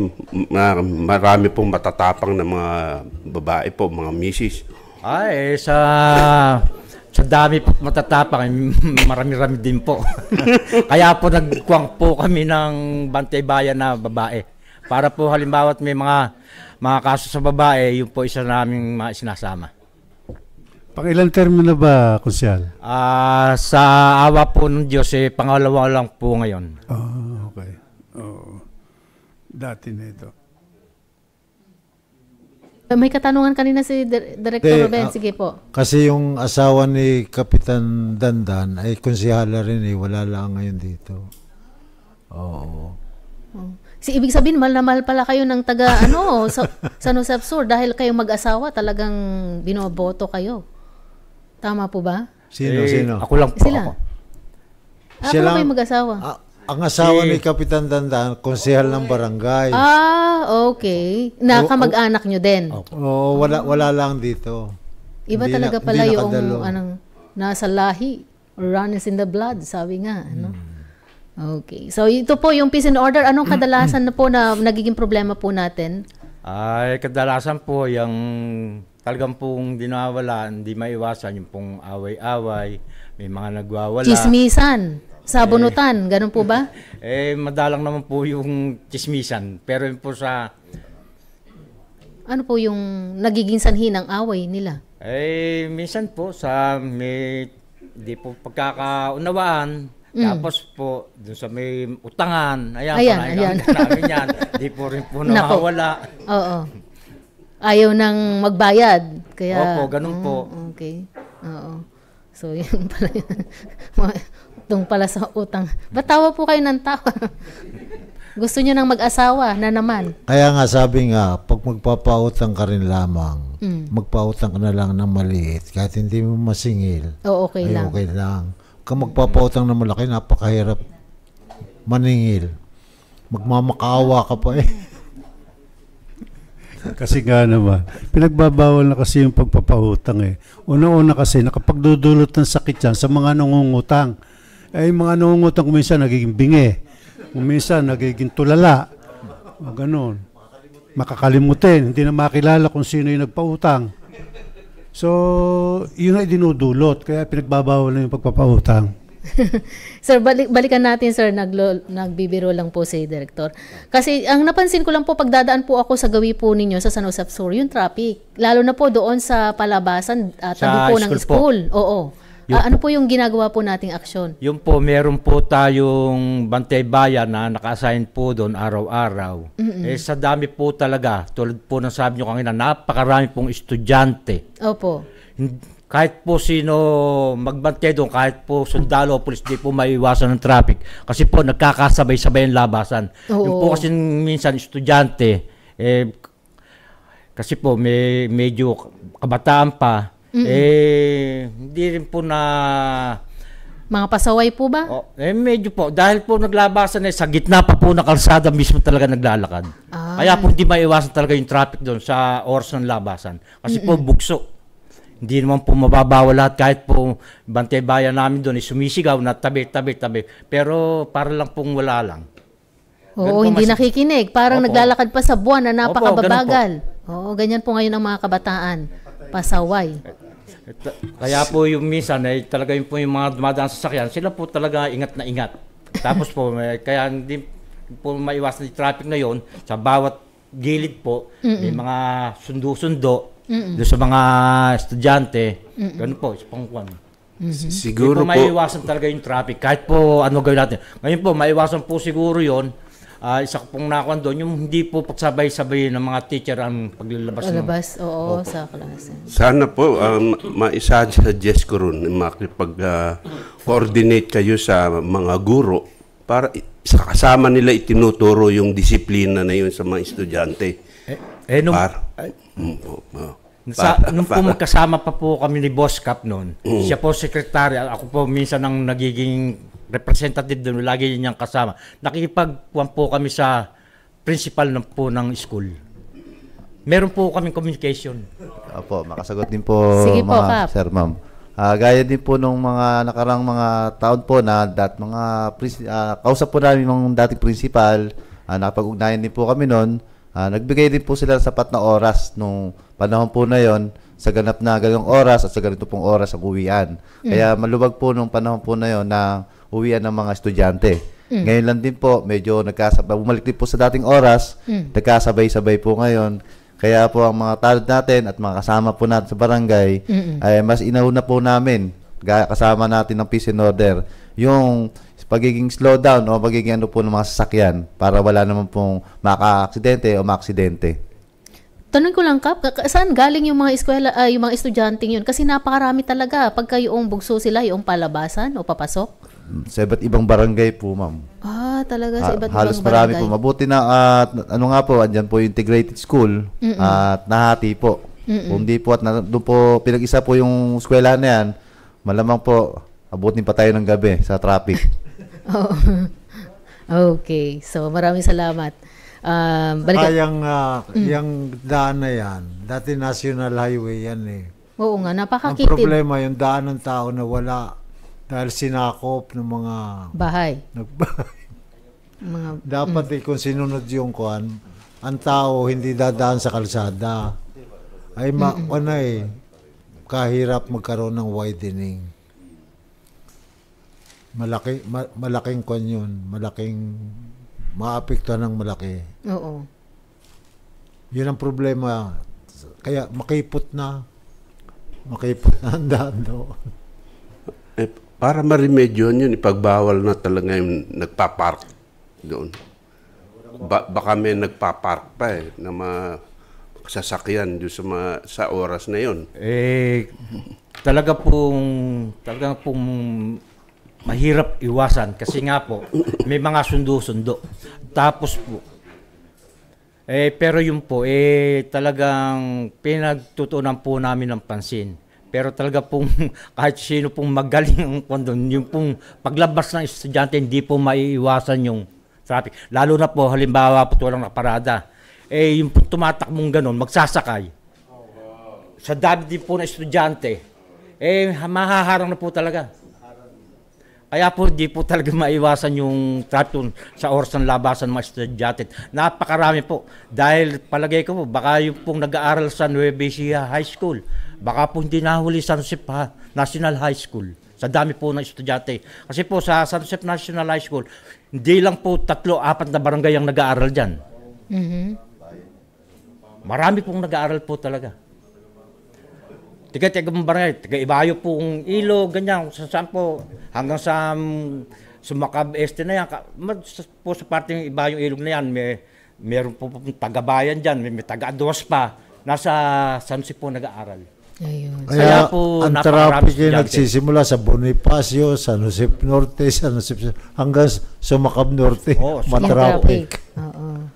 Speaker 3: marami pong matatapang na mga babae po, mga misis?
Speaker 12: Ay, sa sa dami po matatapang, marami-rami din po. Kaya po nagkuwang po kami ng bantay bayan na babae. Para po halimbawa may mga mga kaso sa babae, yun po isa naming mga sinasama.
Speaker 4: ilang termo na ba, Kusyal?
Speaker 12: Ah, uh, sa awa po ng Diyos, eh, pangalawa lang po ngayon. Oh, okay. Oh. Dati na ito.
Speaker 1: Eh, may katanungan kanina si Director De, eh, Ruben. Ah, Sige po.
Speaker 5: Kasi yung asawa ni Kapitan Dandan ay konsihala rin eh. Wala lang ngayon dito. Oo.
Speaker 1: Hmm. Si ibig sabihin, mahal na mahal pala kayo ng taga ano, sa, sa San Dahil kayo mag-asawa, talagang binoboto kayo. Tama po ba?
Speaker 12: Sino? Eh, sino? Ako lang po. Sila. Ako. Ah, Siya
Speaker 1: lang, kayo mag-asawa? Ah,
Speaker 5: ang asawa ni eh. Kapitan Dandan, konsehal ng barangay.
Speaker 1: Ah, okay. Nakamag-anak nyo din. Oo,
Speaker 5: oh, wala, wala lang dito. Iba hindi talaga na, pala yung nakadalo. anong,
Speaker 1: nasa lahi. Run is in the blood, sabi nga. Ano? Hmm. Okay. So ito po yung peace and order. Anong mm-hmm. kadalasan na po na nagiging problema po natin?
Speaker 12: Ay, kadalasan po yung talagang pong dinawala, hindi maiwasan yung pong away-away, may mga nagwawala.
Speaker 1: Chismisan. Sabunutan, eh, ganun po ba?
Speaker 12: Eh, madalang naman po yung chismisan. Pero yun po sa...
Speaker 1: Ano po yung nagiging sanhi ng away nila?
Speaker 12: Eh, minsan po sa may... Di po pagkakaunawaan. Mm. Tapos po, dun sa may utangan. Ayan, ayan parang ayan. namin yan. di po rin po nakawala.
Speaker 1: Oo. Ayaw nang magbayad. Kaya, Opo, ganun oh, po. Mm, okay. Oo. So, yun pala tung pala sa utang. Ba't tawa po kayo ng tawa? Gusto nyo nang mag-asawa na naman.
Speaker 5: Kaya nga sabi nga, pag magpapautang ka rin lamang, mm. magpautang ka na lang ng maliit, kahit hindi mo masingil.
Speaker 1: o okay ay, lang. Okay
Speaker 5: lang. Kung magpapautang ng malaki, napakahirap maningil. Magmamakaawa ka pa eh.
Speaker 4: kasi nga naman, pinagbabawal na kasi yung pagpapautang eh. Una-una kasi, nakapagdudulot ng sakit yan sa mga nangungutang. Eh, mga nangungutang minsan nagiging bingi, minsan nagiging tulala, o ganun. Makakalimutin, hindi na makilala kung sino yung nagpautang. So, yun ay dinudulot, kaya pinagbabawal na yung pagpapautang.
Speaker 1: sir, balik, balikan natin sir, Naglo, nagbibiro lang po si Director. Kasi ang napansin ko lang po, pagdadaan po ako sa gawi po ninyo sa San Jose Sur, yung traffic. Lalo na po doon sa palabasan, uh, tabi po ng school. Po. Oo. Yung, uh, ah, ano po yung ginagawa po nating aksyon?
Speaker 12: Yung po, meron po tayong bantay bayan na naka-assign po doon araw-araw. Mm-hmm. Eh, sa dami po talaga, tulad po ng sabi nyo kanina, napakarami pong estudyante. Opo. Kahit po sino magbantay doon, kahit po sundalo o pulis, di po maiwasan ng traffic. Kasi po, nagkakasabay-sabay ang labasan. Oo. Yung po kasi minsan estudyante, eh, kasi po, may, medyo kabataan pa, Mm-mm. Eh, hindi rin po na...
Speaker 1: Mga pasaway po ba? Oh,
Speaker 12: eh, medyo po. Dahil po naglabasan eh, sa gitna pa po ng kalsada mismo talaga naglalakad. Ah. Kaya po hindi maiwasan talaga yung traffic doon sa oras ng labasan. Kasi Mm-mm. po bukso. Hindi naman po mababawa lahat kahit po bantay bayan namin doon eh, sumisigaw na tabi, tabi, tabi. Pero para lang pong wala lang.
Speaker 1: Oo, hindi mas... nakikinig. Parang Opo. naglalakad pa sa buwan na napakababagal. Opo, Oo, ganyan po ngayon ang mga kabataan pasaway.
Speaker 12: Kaya po yung minsan ay eh, talaga yung po yung mga dumadaan sa sakyan, sila po talaga ingat na ingat. Tapos po may, eh, kaya hindi po maiwasan yung traffic na yon sa bawat gilid po Mm-mm. may mga sundo-sundo Mm-mm. sa mga estudyante. mm Ganun po, sa pang Mm-hmm. Siguro po, po maiwasan talaga yung traffic kahit po ano gawin natin. Ngayon po maiwasan po siguro yon uh, isa pong nakuan doon, yung hindi po pagsabay-sabay ng mga teacher ang paglalabas. Paglalabas, ng, oo, sa klase.
Speaker 3: Sana po, um, maisa-suggest ko rin, makipag-coordinate ah, uh, kayo sa mga guro para sa kasama nila itinuturo yung disiplina na yun sa mga estudyante. Eh, eh nung, para, ay, mm, oh, Sa, para, nung po
Speaker 12: magkasama pa po kami ni Boss Cap noon, mm. siya po sekretary, ako po minsan ang nagiging representative doon, lagi yun niyang kasama. Nakikipagpuan po kami sa principal ng po ng school. Meron po kaming communication.
Speaker 6: Opo, makasagot din po Sige mga po, sir, ma'am. Ah, gaya din po nung mga nakarang mga taon po na dat mga pris- ah, kausap po namin mga dating principal, ah, nakapag-ugnayan din po kami noon. Ah, nagbigay din po sila ng sapat na oras nung panahon po na yon sa ganap na ganong oras at sa ganito pong oras ang uwian. Mm. Kaya maluwag po nung panahon po na yon na uwian ng mga estudyante. Mm. Ngayon lang din po, medyo nagkasabay, bumalik din po sa dating oras, mm. nagkasabay-sabay po ngayon. Kaya po ang mga talad natin at mga kasama po natin sa barangay, Mm-mm. ay mas inauna po namin, kasama natin ng peace and order, yung pagiging slowdown o pagiging ano po ng mga sasakyan para wala naman pong maka-aksidente o maaksidente.
Speaker 1: Tanong ko lang, Kap, saan galing yung mga eskwela, uh, yung mga estudyante yun? Kasi napakarami talaga. Pagka yung bugso sila, yung palabasan o papasok?
Speaker 6: Sa iba't ibang barangay po, ma'am.
Speaker 1: Ah, talaga sa iba't ibang halos marami po.
Speaker 6: Mabuti na at ano nga po, andyan po yung integrated school Mm-mm. at nahati po. Mm-mm. Kung di po at na, doon po pinag-isa po yung eskwela na yan, malamang po abutin pa tayo ng gabi sa traffic.
Speaker 1: Oo. Oh. okay. So, maraming salamat. Um, balik. Ah, Kayang
Speaker 5: uh, ah, mm. yung daan na yan, dati national highway yan eh.
Speaker 1: Oo nga, napakakitid. Ang problema
Speaker 5: yung daan ng tao na wala dahil sinakop ng mga... Bahay. Nagbahay. Mga, Dapat mm. Eh, kung sinunod yung kuan, ang tao hindi dadaan sa kalsada. Ay, ma, ano eh, kahirap magkaroon ng widening. Malaki, ma, malaking kuan yun. Malaking, maapektuhan ng malaki. Oo. Yun ang problema. Kaya makipot na. Makipot na ang daan doon.
Speaker 3: Eh, para maremedyohan yun, ipagbawal na talaga yung nagpa-park doon. Ba- baka may nagpa-park pa eh, na mga doon sa, mga, sa oras na yun. Eh,
Speaker 12: talaga pong, talaga pong mahirap iwasan kasi nga po, may mga sundo-sundo. Tapos po, eh, pero yun po, eh, talagang pinagtutunan po namin ng pansin pero talaga pong kahit sino pong magaling ang kondon, yung pong paglabas ng estudyante, hindi po maiiwasan yung traffic. Lalo na po, halimbawa po walang naparada. Eh, yung tumatakbong ganun, magsasakay. Sa dami din po ng estudyante, eh, mahaharang na po talaga. Kaya po, hindi po talaga maiwasan yung traffic sa oras ng labasan ng mga estudyante. Napakarami po. Dahil palagay ko po, baka yung pong nag-aaral sa Nueva Ecija High School, Baka po hindi nahuli San Sip National High School. Sa dami po ng estudyante. Kasi po sa San Sip National High School, hindi lang po tatlo, apat na barangay ang nag-aaral dyan. Mm-hmm. Marami pong nag-aaral po talaga. Tiga tiga barangay, tiga Ibayo po ang ilo, ganyan, sa saan po, hanggang sa um, Sumakab Este na yan. Ka, po sa parte ng Ibayong Ilog na yan, may, meron po, pong taga-bayan dyan, may, may taga-adwas pa. Nasa San po nag-aaral. Ayun. Kaya, Kaya
Speaker 1: po, ang traffic ay nagsisimula
Speaker 5: sa Bonifacio, San Josep Norte, San Josep, hanggang Sumakab Norte, oh, matraffic.
Speaker 12: Oo.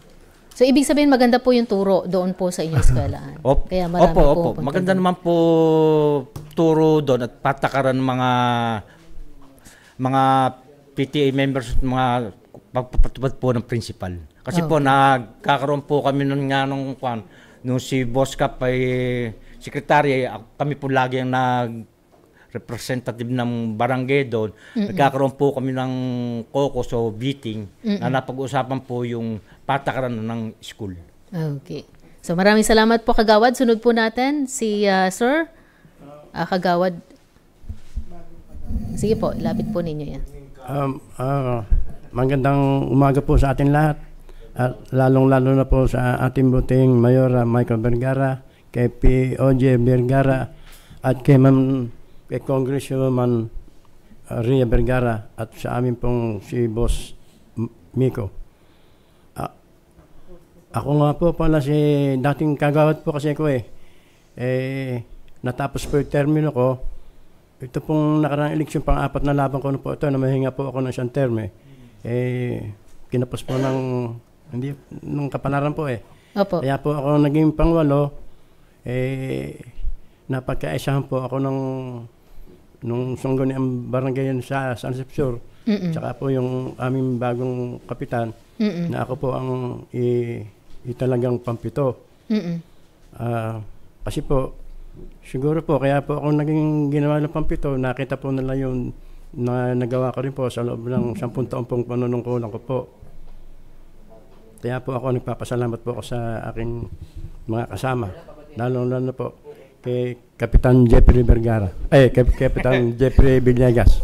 Speaker 1: So, ibig sabihin maganda po yung turo doon po sa inyong eskwelahan.
Speaker 5: Op,
Speaker 12: Kaya marami opo, po. Opo. Maganda naman po turo doon at patakaran mga mga PTA members, at mga pagpapatupad po ng principal. Kasi okay. po, nagkakaroon po kami nun nga nung, nung si Boss Cap ay sekretarya, eh, kami po lagi ang nag representative ng barangay doon, Mm-mm. nagkakaroon po kami ng caucus o meeting Mm-mm. na napag-usapan po yung patakaran ng school.
Speaker 1: Okay. So maraming salamat po Kagawad. Sunod po natin si uh, Sir uh, Kagawad. Sige po, ilapit po ninyo yan.
Speaker 14: Um, uh, magandang umaga po sa atin lahat. At lalong-lalo na po sa ating buting Mayor Michael Vergara kay P.O.J. Vergara at kay, Ma'am, kay Congresswoman uh, Ria Vergara at sa amin pong si Boss Miko. Uh, ako nga po pala si dating kagawad po kasi ko eh. Eh, natapos po yung termino ko. Ito pong nakarang eleksyon pang-apat na laban ko na po ito na mahinga po ako ng siyang term eh. Eh, kinapos po ng hindi, nung kapalaran po eh. Opo. Kaya po ako naging pangwalo eh, napagkaisahan po ako ng nung sunggo ni ang barangay sa San Sepsor. Mm-mm. Tsaka po yung aming bagong kapitan Mm-mm. na ako po ang i, i pampito. Mm-mm. Uh, kasi po, siguro po, kaya po ako naging ginawa ng pampito, nakita po nila yun na nagawa ko rin po sa loob ng sampung taon pong panunungkulan ko po. Kaya po ako nagpapasalamat po ako sa aking mga kasama lalo na na po kay Kapitan Jeffrey Vergara. Eh, kay Kapitan Jeffrey Villegas.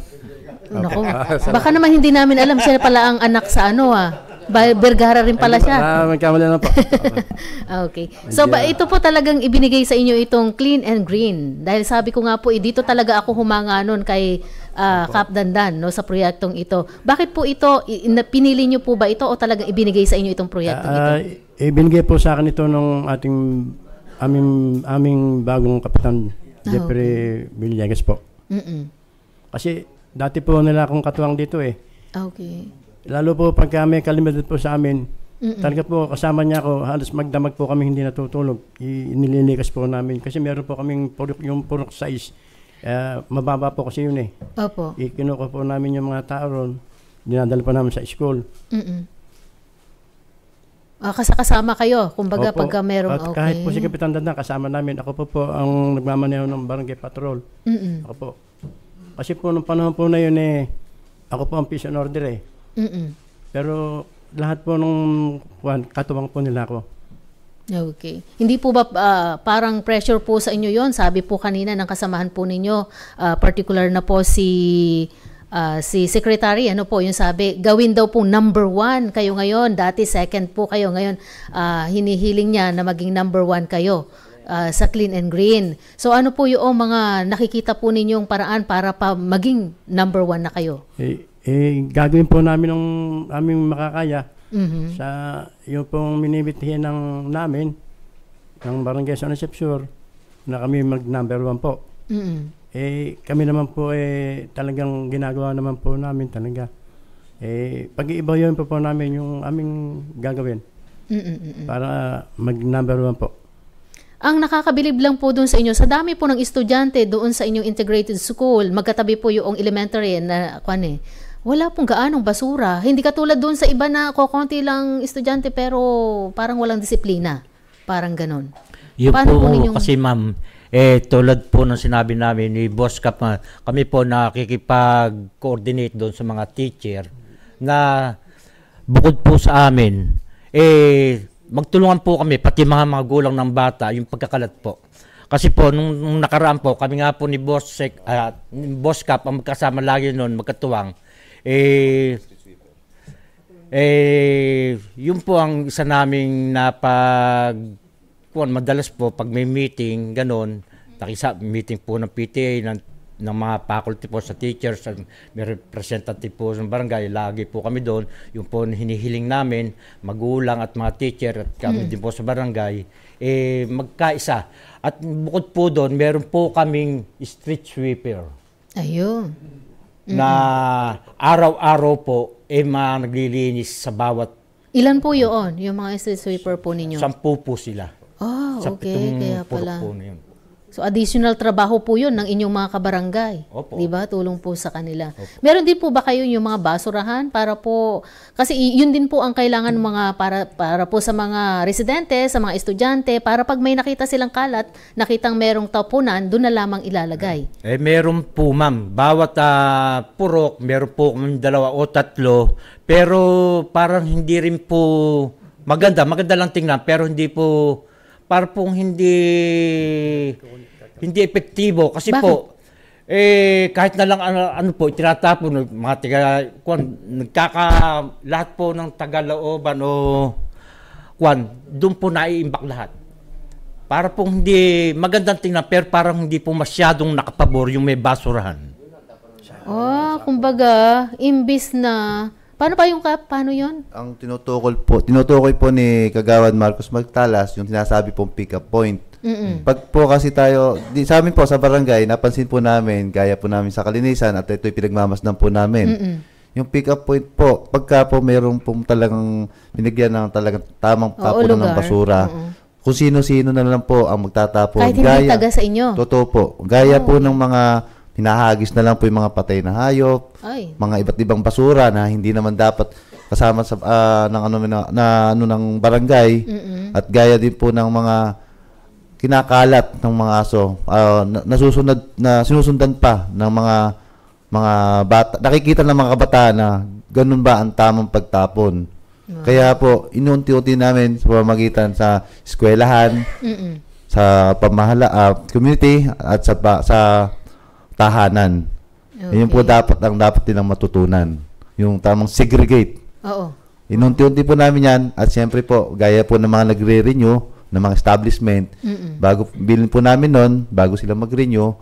Speaker 14: Nako. Baka naman hindi
Speaker 1: namin alam siya pala ang anak sa ano ah. Ba- Vergara rin pala siya. Ah,
Speaker 14: magkamali na po.
Speaker 1: Okay. So ba ito po talagang ibinigay sa inyo itong clean and green. Dahil sabi ko nga po, eh, dito talaga ako humanga noon kay ah, Kap Dandan no sa proyektong ito. Bakit po ito pinili niyo po ba ito o talagang ibinigay sa inyo itong proyekto?
Speaker 14: Ah, ibinigay po sa akin ito nung ating aming, aming bagong kapitan, ah, Jeffrey okay. Villegas po. Mm-mm. Kasi dati po nila akong katuwang dito eh. Ah, okay. Lalo po pag kami kalimad po sa amin, Mm-mm. talaga po kasama niya ako, halos magdamag po kami hindi natutulog. I- po namin kasi meron po kaming purok, yung purok size. Uh, mababa po kasi yun eh. Opo. Ikinuha po namin yung mga tao ron. Dinadala pa namin sa school.
Speaker 1: Mm-mm. Uh, kasama kayo, kumbaga Opo. pagka meron, At okay. Kahit po si Kapitan
Speaker 14: Dandan, kasama namin. Ako po po ang nagmamaneho ng barangay patrol. Mm-mm. Ako po. Kasi po, nung panahon po na yun eh, ako po ang peace and order eh. Mm-mm. Pero lahat po nung katuwang po nila ako.
Speaker 1: Okay. Hindi po ba uh, parang pressure po sa inyo yon? Sabi po kanina ng kasamahan po ninyo, uh, particular na po si uh, si Secretary, ano po yung sabi, gawin daw po number one kayo ngayon. Dati second po kayo ngayon. Uh, hinihiling niya na maging number one kayo uh, sa clean and green. So ano po yung mga nakikita po ninyong paraan para pa maging number one na kayo?
Speaker 14: Eh, eh gagawin po namin ng aming makakaya mm-hmm. sa yung pong minibitihin ng namin ng Barangay San Sure na kami mag number one po. Mm-hmm. Eh, kami naman po, eh, talagang ginagawa naman po namin talaga. Eh, pag-iiba yun po po namin yung aming gagawin. Mm-mm-mm. Para mag-number one po.
Speaker 1: Ang nakakabilib lang po doon sa inyo, sa dami po ng estudyante doon sa inyong integrated school, magkatabi po yung elementary na kwan eh, wala pong gaanong basura. Hindi katulad doon sa iba na kokonti lang estudyante pero parang walang disiplina. Parang ganun. Yun Paano po, po ninyong... kasi
Speaker 12: ma'am, eh, tulad po ng sinabi namin ni Boss Cap, ah, kami po nakikipag-coordinate doon sa mga teacher na bukod po sa amin, eh, magtulungan po kami, pati mga magulang ng bata, yung pagkakalat po. Kasi po, nung, nung nakaraan po, kami nga po ni Boss, Sec, uh, ah, Boss Cap, ang magkasama lagi noon, magkatuwang, eh, eh, yun po ang isa naming napag po, madalas po, pag may meeting, ganun, nakisa, meeting po ng PTA, ng, ng mga faculty po sa teachers, may representative po sa barangay, lagi po kami doon. Yung po hinihiling namin, magulang at mga teacher at kami mm. din po sa barangay, eh magkaisa. At bukod po doon, meron po kaming street sweeper. Ayun. Na araw-araw po, eh mga naglilinis sa bawat
Speaker 1: Ilan po yun, yung mga street sweeper po ninyo?
Speaker 12: Sampu po sila.
Speaker 1: Oh, ah, sa okay. Kaya pala. Po na yun. So additional trabaho po 'yon ng inyong mga kabarangay. Opo. 'Di ba? Tulong po sa kanila. Opo. Meron din po ba kayo yung mga basurahan para po kasi yun din po ang kailangan ng mga para para po sa mga residente, sa mga estudyante para pag may nakita silang kalat, nakitang merong tapunan, doon na lamang ilalagay.
Speaker 12: Eh meron po, ma'am. Bawat uh, purok, meron po um, dalawa o tatlo, pero parang hindi rin po maganda, maganda lang tingnan pero hindi po para pong hindi hindi epektibo kasi Bakit? po eh kahit na lang ano, ano po ng mga taga kwan nagkaka lahat po ng tagalooban o kwan doon po naiimbak lahat para pong hindi magandang tingnan pero parang hindi po masyadong nakapabor yung may basurahan.
Speaker 1: Oh, kumbaga, imbis na Paano pa yung cap? Paano yon?
Speaker 6: Ang tinutukoy po, tinutukoy po ni Kagawad Marcos Magtalas yung sinasabi pong pick-up point. Mm-mm. Pag po kasi tayo, di, sa amin po sa barangay, napansin po namin, gaya po namin sa kalinisan at ito'y pinagmamasdan po namin. Mm-mm. Yung pick-up point po, pagka po mayroong po talagang binigyan ng talagang tamang tapunan ng basura, Mm-mm. kung sino-sino na lang po ang magtatapon. Kahit hindi gaya, taga sa inyo. Totoo po. Gaya oh. po ng mga hinahagis na lang po yung mga patay na hayop, Ay. mga iba't ibang basura na hindi naman dapat kasama sa uh, ng ano na, na ano ng barangay Mm-mm. at gaya din po ng mga kinakalat ng mga aso uh, nasusunod na sinusundan pa ng mga mga bata nakikita ng mga kabataan na ganun ba ang tamang pagtapon wow. Ah. kaya po inuunti unti namin sa pamagitan sa eskwelahan Mm-mm. sa pamahala uh, community at sa sa tahanan. Okay. Yun po dapat ang dapat nilang matutunan. Yung tamang segregate. Oo. Inunti-unti po namin yan at siyempre po, gaya po ng mga nagre-renew, ng mga establishment, Mm-mm. bago bilhin po namin noon, bago sila mag-renew,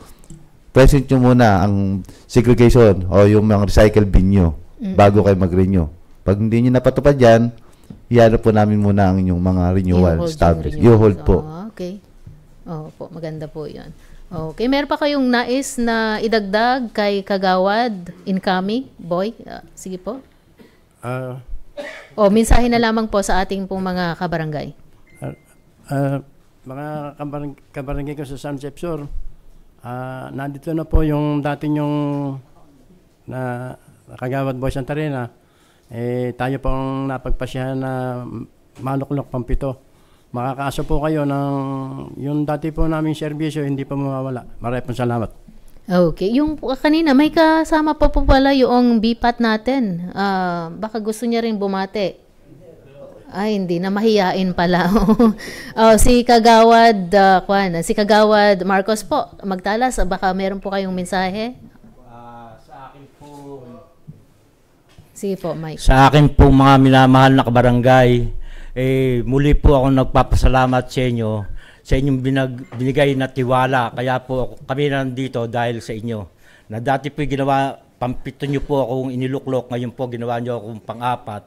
Speaker 6: present nyo muna ang segregation o yung mga recycle bin nyo Mm-mm. bago kayo mag-renew. Pag hindi nyo napatupad yan, iano po namin muna ang inyong mga renewal you establishment.
Speaker 1: You hold po. Oh, okay. Oo oh, po, maganda po yun. Okay, meron pa kayong nais na idagdag kay Kagawad, incoming, Boy? Uh, sige po. Uh, o, mensahe na lamang po sa ating pong mga kabarangay.
Speaker 14: Uh, uh, mga kabarang, kabarangay ko sa San Jepsor, uh, nandito na po yung dating yung na Kagawad Boy Santarena. Eh, tayo pong napagpasyahan na maluklok pampito. Makakaasa po kayo ng yung dati po namin serbisyo hindi pa mawawala. Maraming salamat.
Speaker 1: Okay. Yung kanina, may kasama pa po pala yung bipat natin. Uh, baka gusto niya rin bumate. Ay, hindi na mahiyain pala. oh, si Kagawad, uh, ah, kwan, si Kagawad Marcos po, magtalas, baka meron po kayong mensahe? Ah, sa akin po. Sige po,
Speaker 12: Mike. Sa akin po mga minamahal na kabarangay, eh, muli po ako nagpapasalamat sa inyo sa inyong binag, binigay na tiwala. Kaya po kami nandito dahil sa inyo. Na dati po ginawa, pampito niyo po akong iniluklok. Ngayon po ginawa nyo akong pang-apat.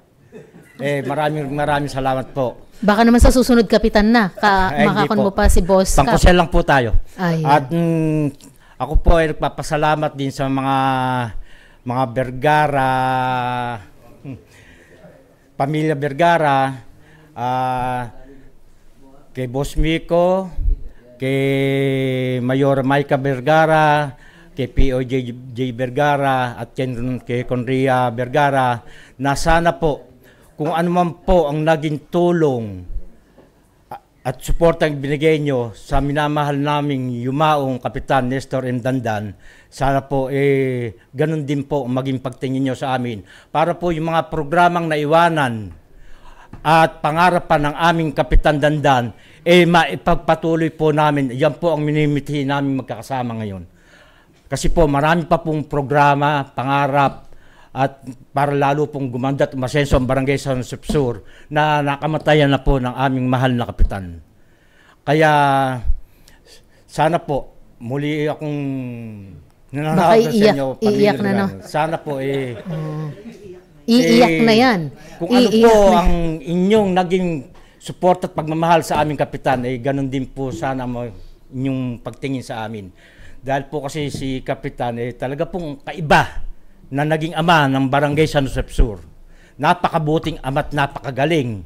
Speaker 12: Eh, maraming maraming salamat po.
Speaker 1: Baka naman sa susunod kapitan na, ka, Ay, eh, makakon mo pa si boss. Pangkusel lang po tayo.
Speaker 12: Ay, At mm, ako po ay nagpapasalamat din sa mga mga Vergara, hmm, pamilya Vergara, uh, kay Boss Miko, kay Mayor Micah Vergara, kay POJ J. Vergara at kay Conria Vergara na sana po kung anuman po ang naging tulong at suporta ang binigay nyo sa minamahal naming yumaong Kapitan Nestor M. Dandan, sana po eh, ganun din po maging pagtingin nyo sa amin. Para po yung mga programang naiwanan at pangarap pa ng aming Kapitan Dandan, eh maipagpatuloy po namin. Yan po ang minimitihin namin magkakasama ngayon. Kasi po marami pa pong programa, pangarap, at para lalo pong gumanda at umasenso ang barangay sa Sepsur na nakamatayan na po ng aming mahal na kapitan. Kaya sana po muli akong nananaw sa inyo. Iiyak, na no? Sana po eh,
Speaker 1: mm.
Speaker 12: Iiyak eh, na yan. Kung ano Iiyak ano po ang inyong naging support at pagmamahal sa aming kapitan, eh ganun din po sana mo inyong pagtingin sa amin. Dahil po kasi si kapitan eh talaga pong kaiba na naging ama ng Barangay San Josep Sur. Napakabuting at napakagaling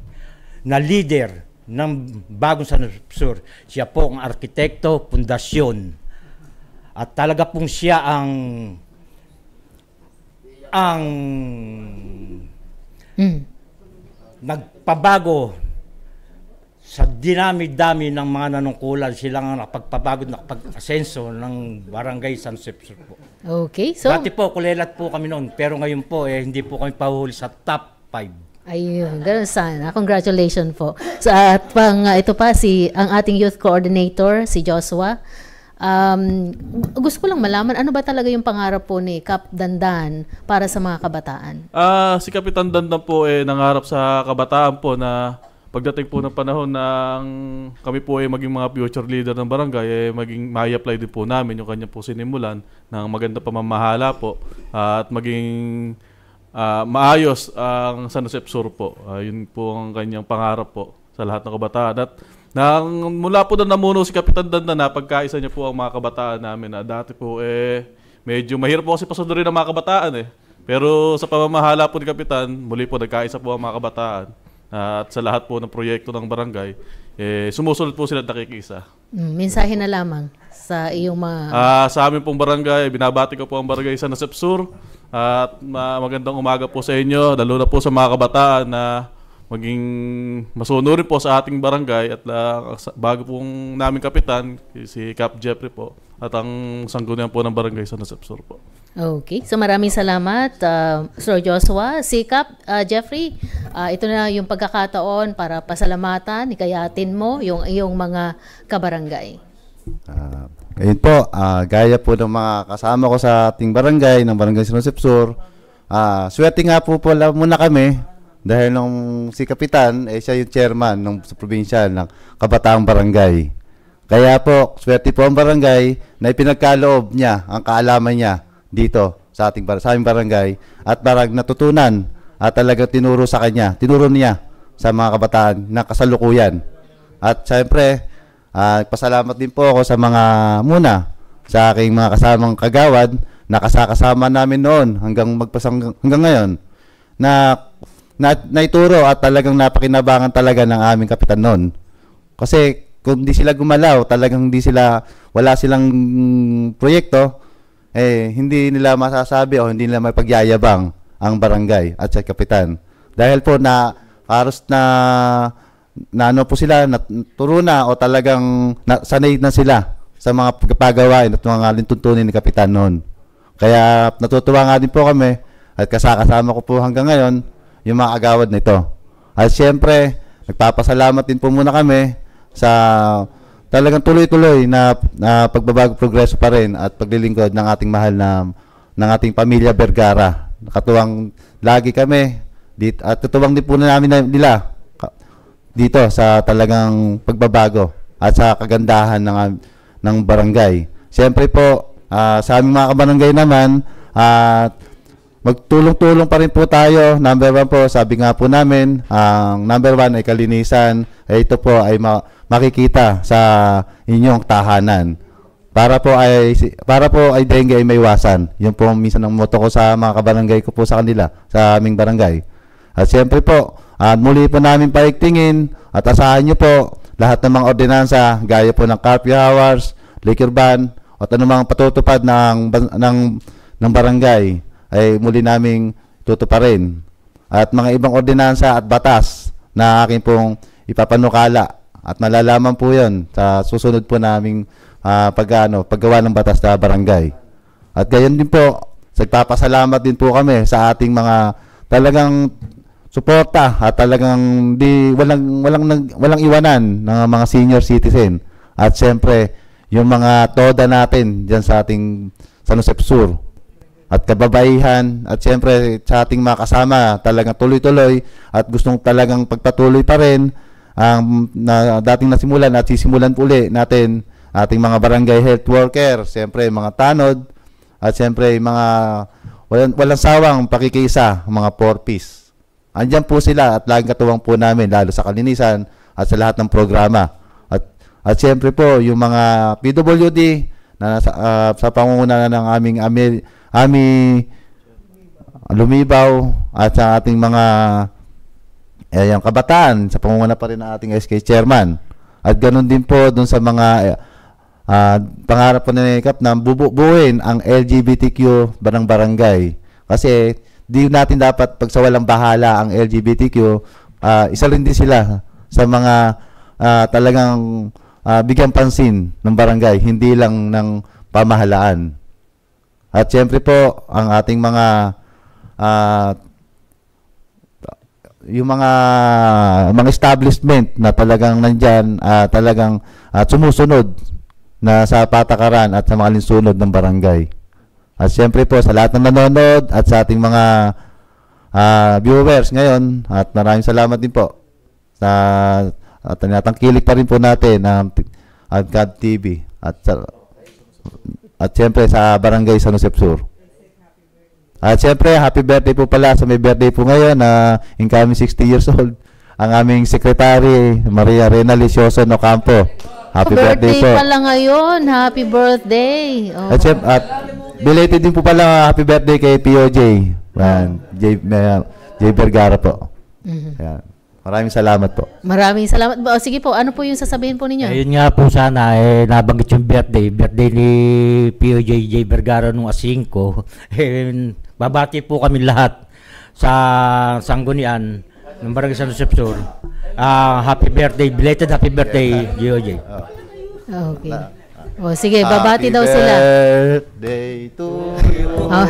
Speaker 12: na leader ng bagong San Josep Sur. Siya po ang arkitekto, pundasyon. At talaga pong siya ang ang mm. nagpabago sa dinami-dami ng mga nanungkulan sila ang nga ng pag asenso ng barangay San Sepsor po. Okay, so... Dati po, kulelat po kami noon, pero ngayon po, eh, hindi po kami pahuhuli sa top 5.
Speaker 1: Ayun, ganun sana. Congratulations po. So, at pang, ah, ito pa, si, ang ating youth coordinator, si Joshua. Um, gusto ko lang malaman, ano ba talaga yung pangarap po ni Kap Dandan para sa mga kabataan?
Speaker 13: Ah, uh, si Kapitan Dandan po eh nangarap sa kabataan po na pagdating po ng panahon ng kami po ay eh, maging mga future leader ng barangay, eh, maging ma-apply din po namin yung kanya po sinimulan ng maganda pamamahala po uh, at maging uh, maayos ang San Jose Sur po. Uh, yun po ang kanyang pangarap po sa lahat ng kabataan. At nang mula po na namuno si Kapitan Danda na pagkaisa niya po ang mga kabataan namin na dati po eh medyo mahirap po kasi rin ang mga kabataan eh. Pero sa pamamahala po ni Kapitan, muli po nagkaisa po ang mga kabataan at sa lahat po ng proyekto ng barangay, eh, sumusunod po sila at nakikisa.
Speaker 1: Mm, mensahe na lamang sa iyong mga... Uh,
Speaker 13: sa amin pong barangay, binabati ko po ang barangay sa Nasepsur at uh, magandang umaga po sa inyo, lalo na po sa mga kabataan na uh, maging masunurin po sa ating barangay at uh, bago pong namin kapitan, si Cap Jeffrey po, at ang sanggunian po ng barangay sa Nasapsur po.
Speaker 1: Okay. So maraming salamat, uh, Sir Joshua. Si Cap, uh, Jeffrey, uh, ito na yung pagkakataon para pasalamatan, ikayatin mo yung iyong mga kabarangay.
Speaker 6: Uh, ngayon po, uh, gaya po ng mga kasama ko sa ating barangay, ng barangay Sinusipsur, uh, ah, swerte nga po pala muna kami dahil nung si Kapitan, eh siya yung chairman ng sa probinsya ng Kabataang Barangay. Kaya po, swerte po ang barangay na ipinagkaloob niya ang kaalaman niya dito sa ating bar- sa aming barangay at barang natutunan at talaga tinuro sa kanya, tinuro niya sa mga kabataan na kasalukuyan. At syempre, uh, ah, pasalamat din po ako sa mga muna sa aking mga kasamang kagawad na kasakasama namin noon hanggang magpasang hanggang ngayon na na, naituro at talagang napakinabangan talaga ng aming kapitan noon. Kasi kung di sila gumalaw, talagang di sila, wala silang proyekto, eh, hindi nila masasabi o hindi nila mapagyayabang ang barangay at sa kapitan. Dahil po na haros na na ano po sila, naturo na o talagang na, sanay na sila sa mga pagpagawain at mga lintuntunin ni Kapitan noon. Kaya natutuwa nga din po kami at kasakasama ko po hanggang ngayon yung mga agawad nito. At siyempre, nagpapasalamat din po muna kami sa talagang tuloy-tuloy na, na pagbabago progreso pa rin at paglilingkod ng ating mahal na ng ating pamilya Vergara. Katuwang lagi kami dito at tutuwang din po na namin nila dito sa talagang pagbabago at sa kagandahan ng ng barangay. Siyempre po, uh, sa aming mga kabarangay naman, at uh, magtulong-tulong pa rin po tayo. Number one po, sabi nga po namin, ang number one ay kalinisan. Ay eh, ito po ay ma- makikita sa inyong tahanan. Para po ay para po ay dengue ay maiwasan. Yun po minsan ang moto ko sa mga kabarangay ko po sa kanila, sa aming barangay. At siyempre po, at muli po namin paigtingin at asahan niyo po lahat ng mga ordinansa gaya po ng curfew hours, liquor ban, at anumang patutupad ng, ng, ng barangay ay muli naming tutuparin. At mga ibang ordinansa at batas na akin pong ipapanukala at malalaman po yon sa susunod po naming uh, ah, pag, ano, paggawa ng batas sa barangay. At gayon din po, nagpapasalamat din po kami sa ating mga talagang suporta at talagang di walang walang nag, walang iwanan ng mga senior citizen. At siyempre, yung mga toda natin diyan sa ating San Jose Sur at kababaihan at siyempre sa ating mga kasama talagang tuloy-tuloy at gustong talagang pagpatuloy pa rin ang um, na, dating nasimulan at sisimulan uli natin ating mga barangay health worker, siyempre mga tanod at siyempre mga walang, walang sawang pakikisa, mga four piece. Andiyan po sila at laging katuwang po namin lalo sa kalinisan at sa lahat ng programa. At at siyempre po yung mga PWD na nasa, uh, ah, sa pangunguna ng aming ami, ami lumibaw at sa ating mga eh, yung kabataan sa pangunguna pa rin ng ating SK chairman. At ganun din po doon sa mga uh, pangarap po ni Kap na bubuuin ang LGBTQ barang barangay. Kasi di natin dapat pagsawalang bahala ang LGBTQ. Uh, ah, isa rin din sila sa mga uh, talagang uh, bigyan pansin ng barangay, hindi lang ng pamahalaan. At siyempre po, ang ating mga uh, yung mga mga establishment na talagang nandiyan uh, ah, talagang uh, sumusunod na sa patakaran at sa mga linsunod ng barangay. At siyempre po sa lahat ng nanonood at sa ating mga uh, viewers ngayon at maraming salamat din po sa at tinatangkilik pa rin po natin ang ang TV at at siyempre sa Barangay San Jose Sur. At siyempre, happy birthday po pala sa may birthday po ngayon na uh, incoming 60 years old. Ang aming secretary, Maria Rena Licioso Campo. Happy birthday, birthday po. pala
Speaker 1: ngayon. Happy birthday. Oh. At, siyempre,
Speaker 6: at belated din po pala happy birthday kay POJ. Yan, J, J Vergara
Speaker 12: po. Mm-hmm. Maraming salamat po.
Speaker 1: Maraming salamat po. Sige po, ano po yung sasabihin po ninyo? Ayun
Speaker 12: nga po sana, eh, nabanggit yung birthday. Birthday ni POJJ Vergara nung asingko. Eh, babati po kami lahat sa Sanggunian ng Barangay San Josep Sur. Uh, happy birthday, belated happy birthday, POJ.
Speaker 1: Okay. O sige, babati daw sila. Oh.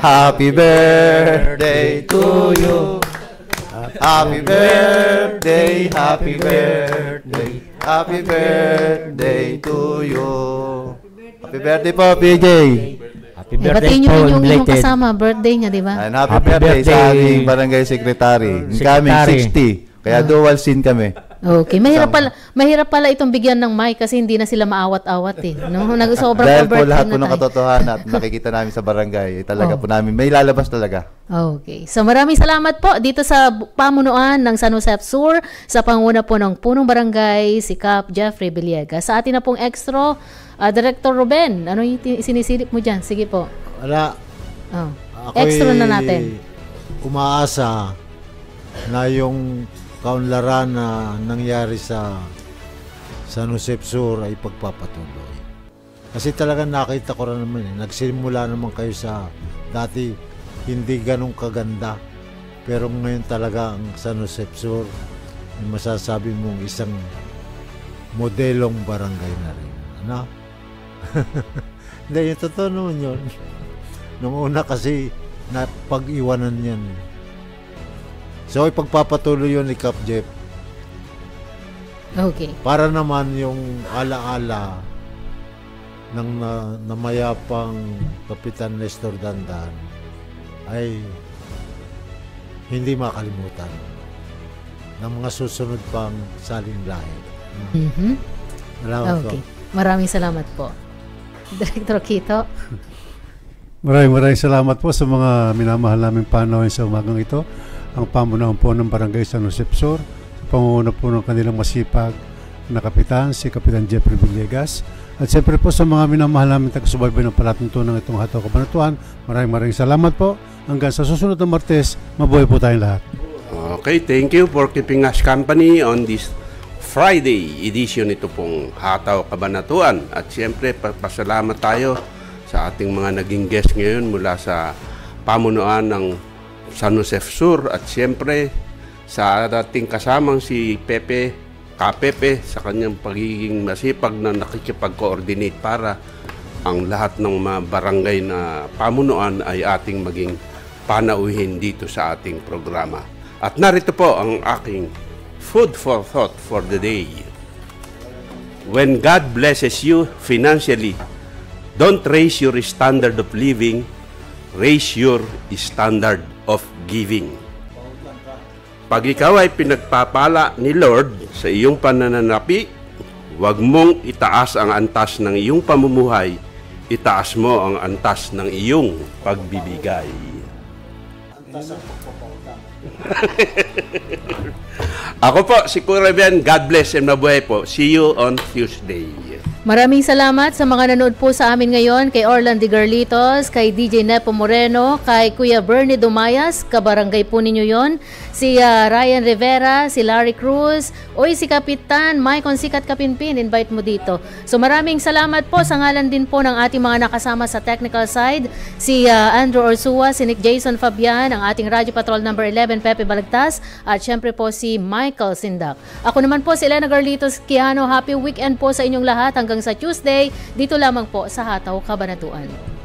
Speaker 6: Happy birthday to you. happy birthday to you. Happy birthday, happy birthday, happy birthday to you. Happy birthday po, PJ. Happy birthday eh, po, yung, yung, yung kasama,
Speaker 1: birthday niya, di ba? And happy,
Speaker 6: happy birthday, birthday sa aming barangay secretary. Incoming 60. Kaya dual scene kami.
Speaker 1: Okay, mahirap pala, mahirap pala itong bigyan ng mic kasi hindi na sila maawat-awat eh. No, nagsobra Dahil po lahat po ano ng
Speaker 6: katotohanan at nakikita namin sa barangay, eh, talaga oh. po namin may lalabas talaga.
Speaker 1: Okay. So maraming salamat po dito sa pamunuan ng San Jose Sur sa panguna po ng punong barangay si Cap Jeffrey Biliega. Sa atin na pong extra uh, Director Ruben, ano yung sinisilip mo diyan? Sige po. Wala. Oh. Ako'y extra na natin.
Speaker 5: Umaasa na yung kaunlaran na nangyari sa San Jose ay pagpapatuloy. Kasi talaga nakita ko rin naman eh, nagsimula naman kayo sa dati hindi ganun kaganda. Pero ngayon talaga ang San Jose masasabi mong isang modelong barangay na rin. Ano? Hindi, yung totoo naman yun. Nung una kasi, napag-iwanan yan. Eh. So, ipagpapatuloy yun ni Cap Jeff. Okay. Para naman yung alaala ng na, namayapang Kapitan Nestor Dandan ay hindi makalimutan ng mga susunod pang saling lahi. Mm-hmm. Salamat okay.
Speaker 1: po. Maraming salamat po. Director Kito.
Speaker 4: maraming maraming salamat po sa mga minamahal naming panawin sa umagang ito ang pamunuan po ng Barangay San Josep Sur sa pangunguna po ng kanilang masipag na kapitan, si Kapitan Jeffrey Villegas. At siyempre po sa mga minamahal namin tagasubaybay ng palatuntunan ng itong hataw kabanatuan, maraming maraming salamat po. Hanggang sa susunod na Martes, mabuhay po tayong lahat.
Speaker 3: Okay, thank you for keeping us company on this Friday edition ito pong Hataw Kabanatuan. At siyempre, pasalamat tayo sa ating mga naging guest ngayon mula sa pamunuan ng San Josef Sur at siyempre sa dating kasamang si Pepe Kapepe sa kanyang pagiging masipag na nakikipag-coordinate para ang lahat ng mga barangay na pamunuan ay ating maging panauhin dito sa ating programa. At narito po ang aking food for thought for the day. When God blesses you financially, don't raise your standard of living, raise your standard of giving. Pag ikaw ay pinagpapala ni Lord sa iyong panananapi, huwag mong itaas ang antas ng iyong pamumuhay, itaas mo ang antas ng iyong pagbibigay. Antas Ako po, si Kuya Reven. God bless and mabuhay po. See you on Tuesday.
Speaker 1: Maraming salamat sa mga nanood po sa amin ngayon kay Orlando Garlitos, kay DJ Nepo Moreno, kay Kuya Bernie Dumayas, kabarangay po ninyo yon, si uh, Ryan Rivera, si Larry Cruz, oy si Kapitan Mike Sikat Kapinpin, invite mo dito. So maraming salamat po sa ngalan din po ng ating mga nakasama sa technical side, si uh, Andrew Orsua, si Nick Jason Fabian, ang ating Radio Patrol number 11 Pepe Balagtas, at syempre po si Michael Sindak. Ako naman po si Elena Garlitos Kiano, happy weekend po sa inyong lahat. Hanggang hanggang sa Tuesday dito lamang po sa Hataw Kabanatuan.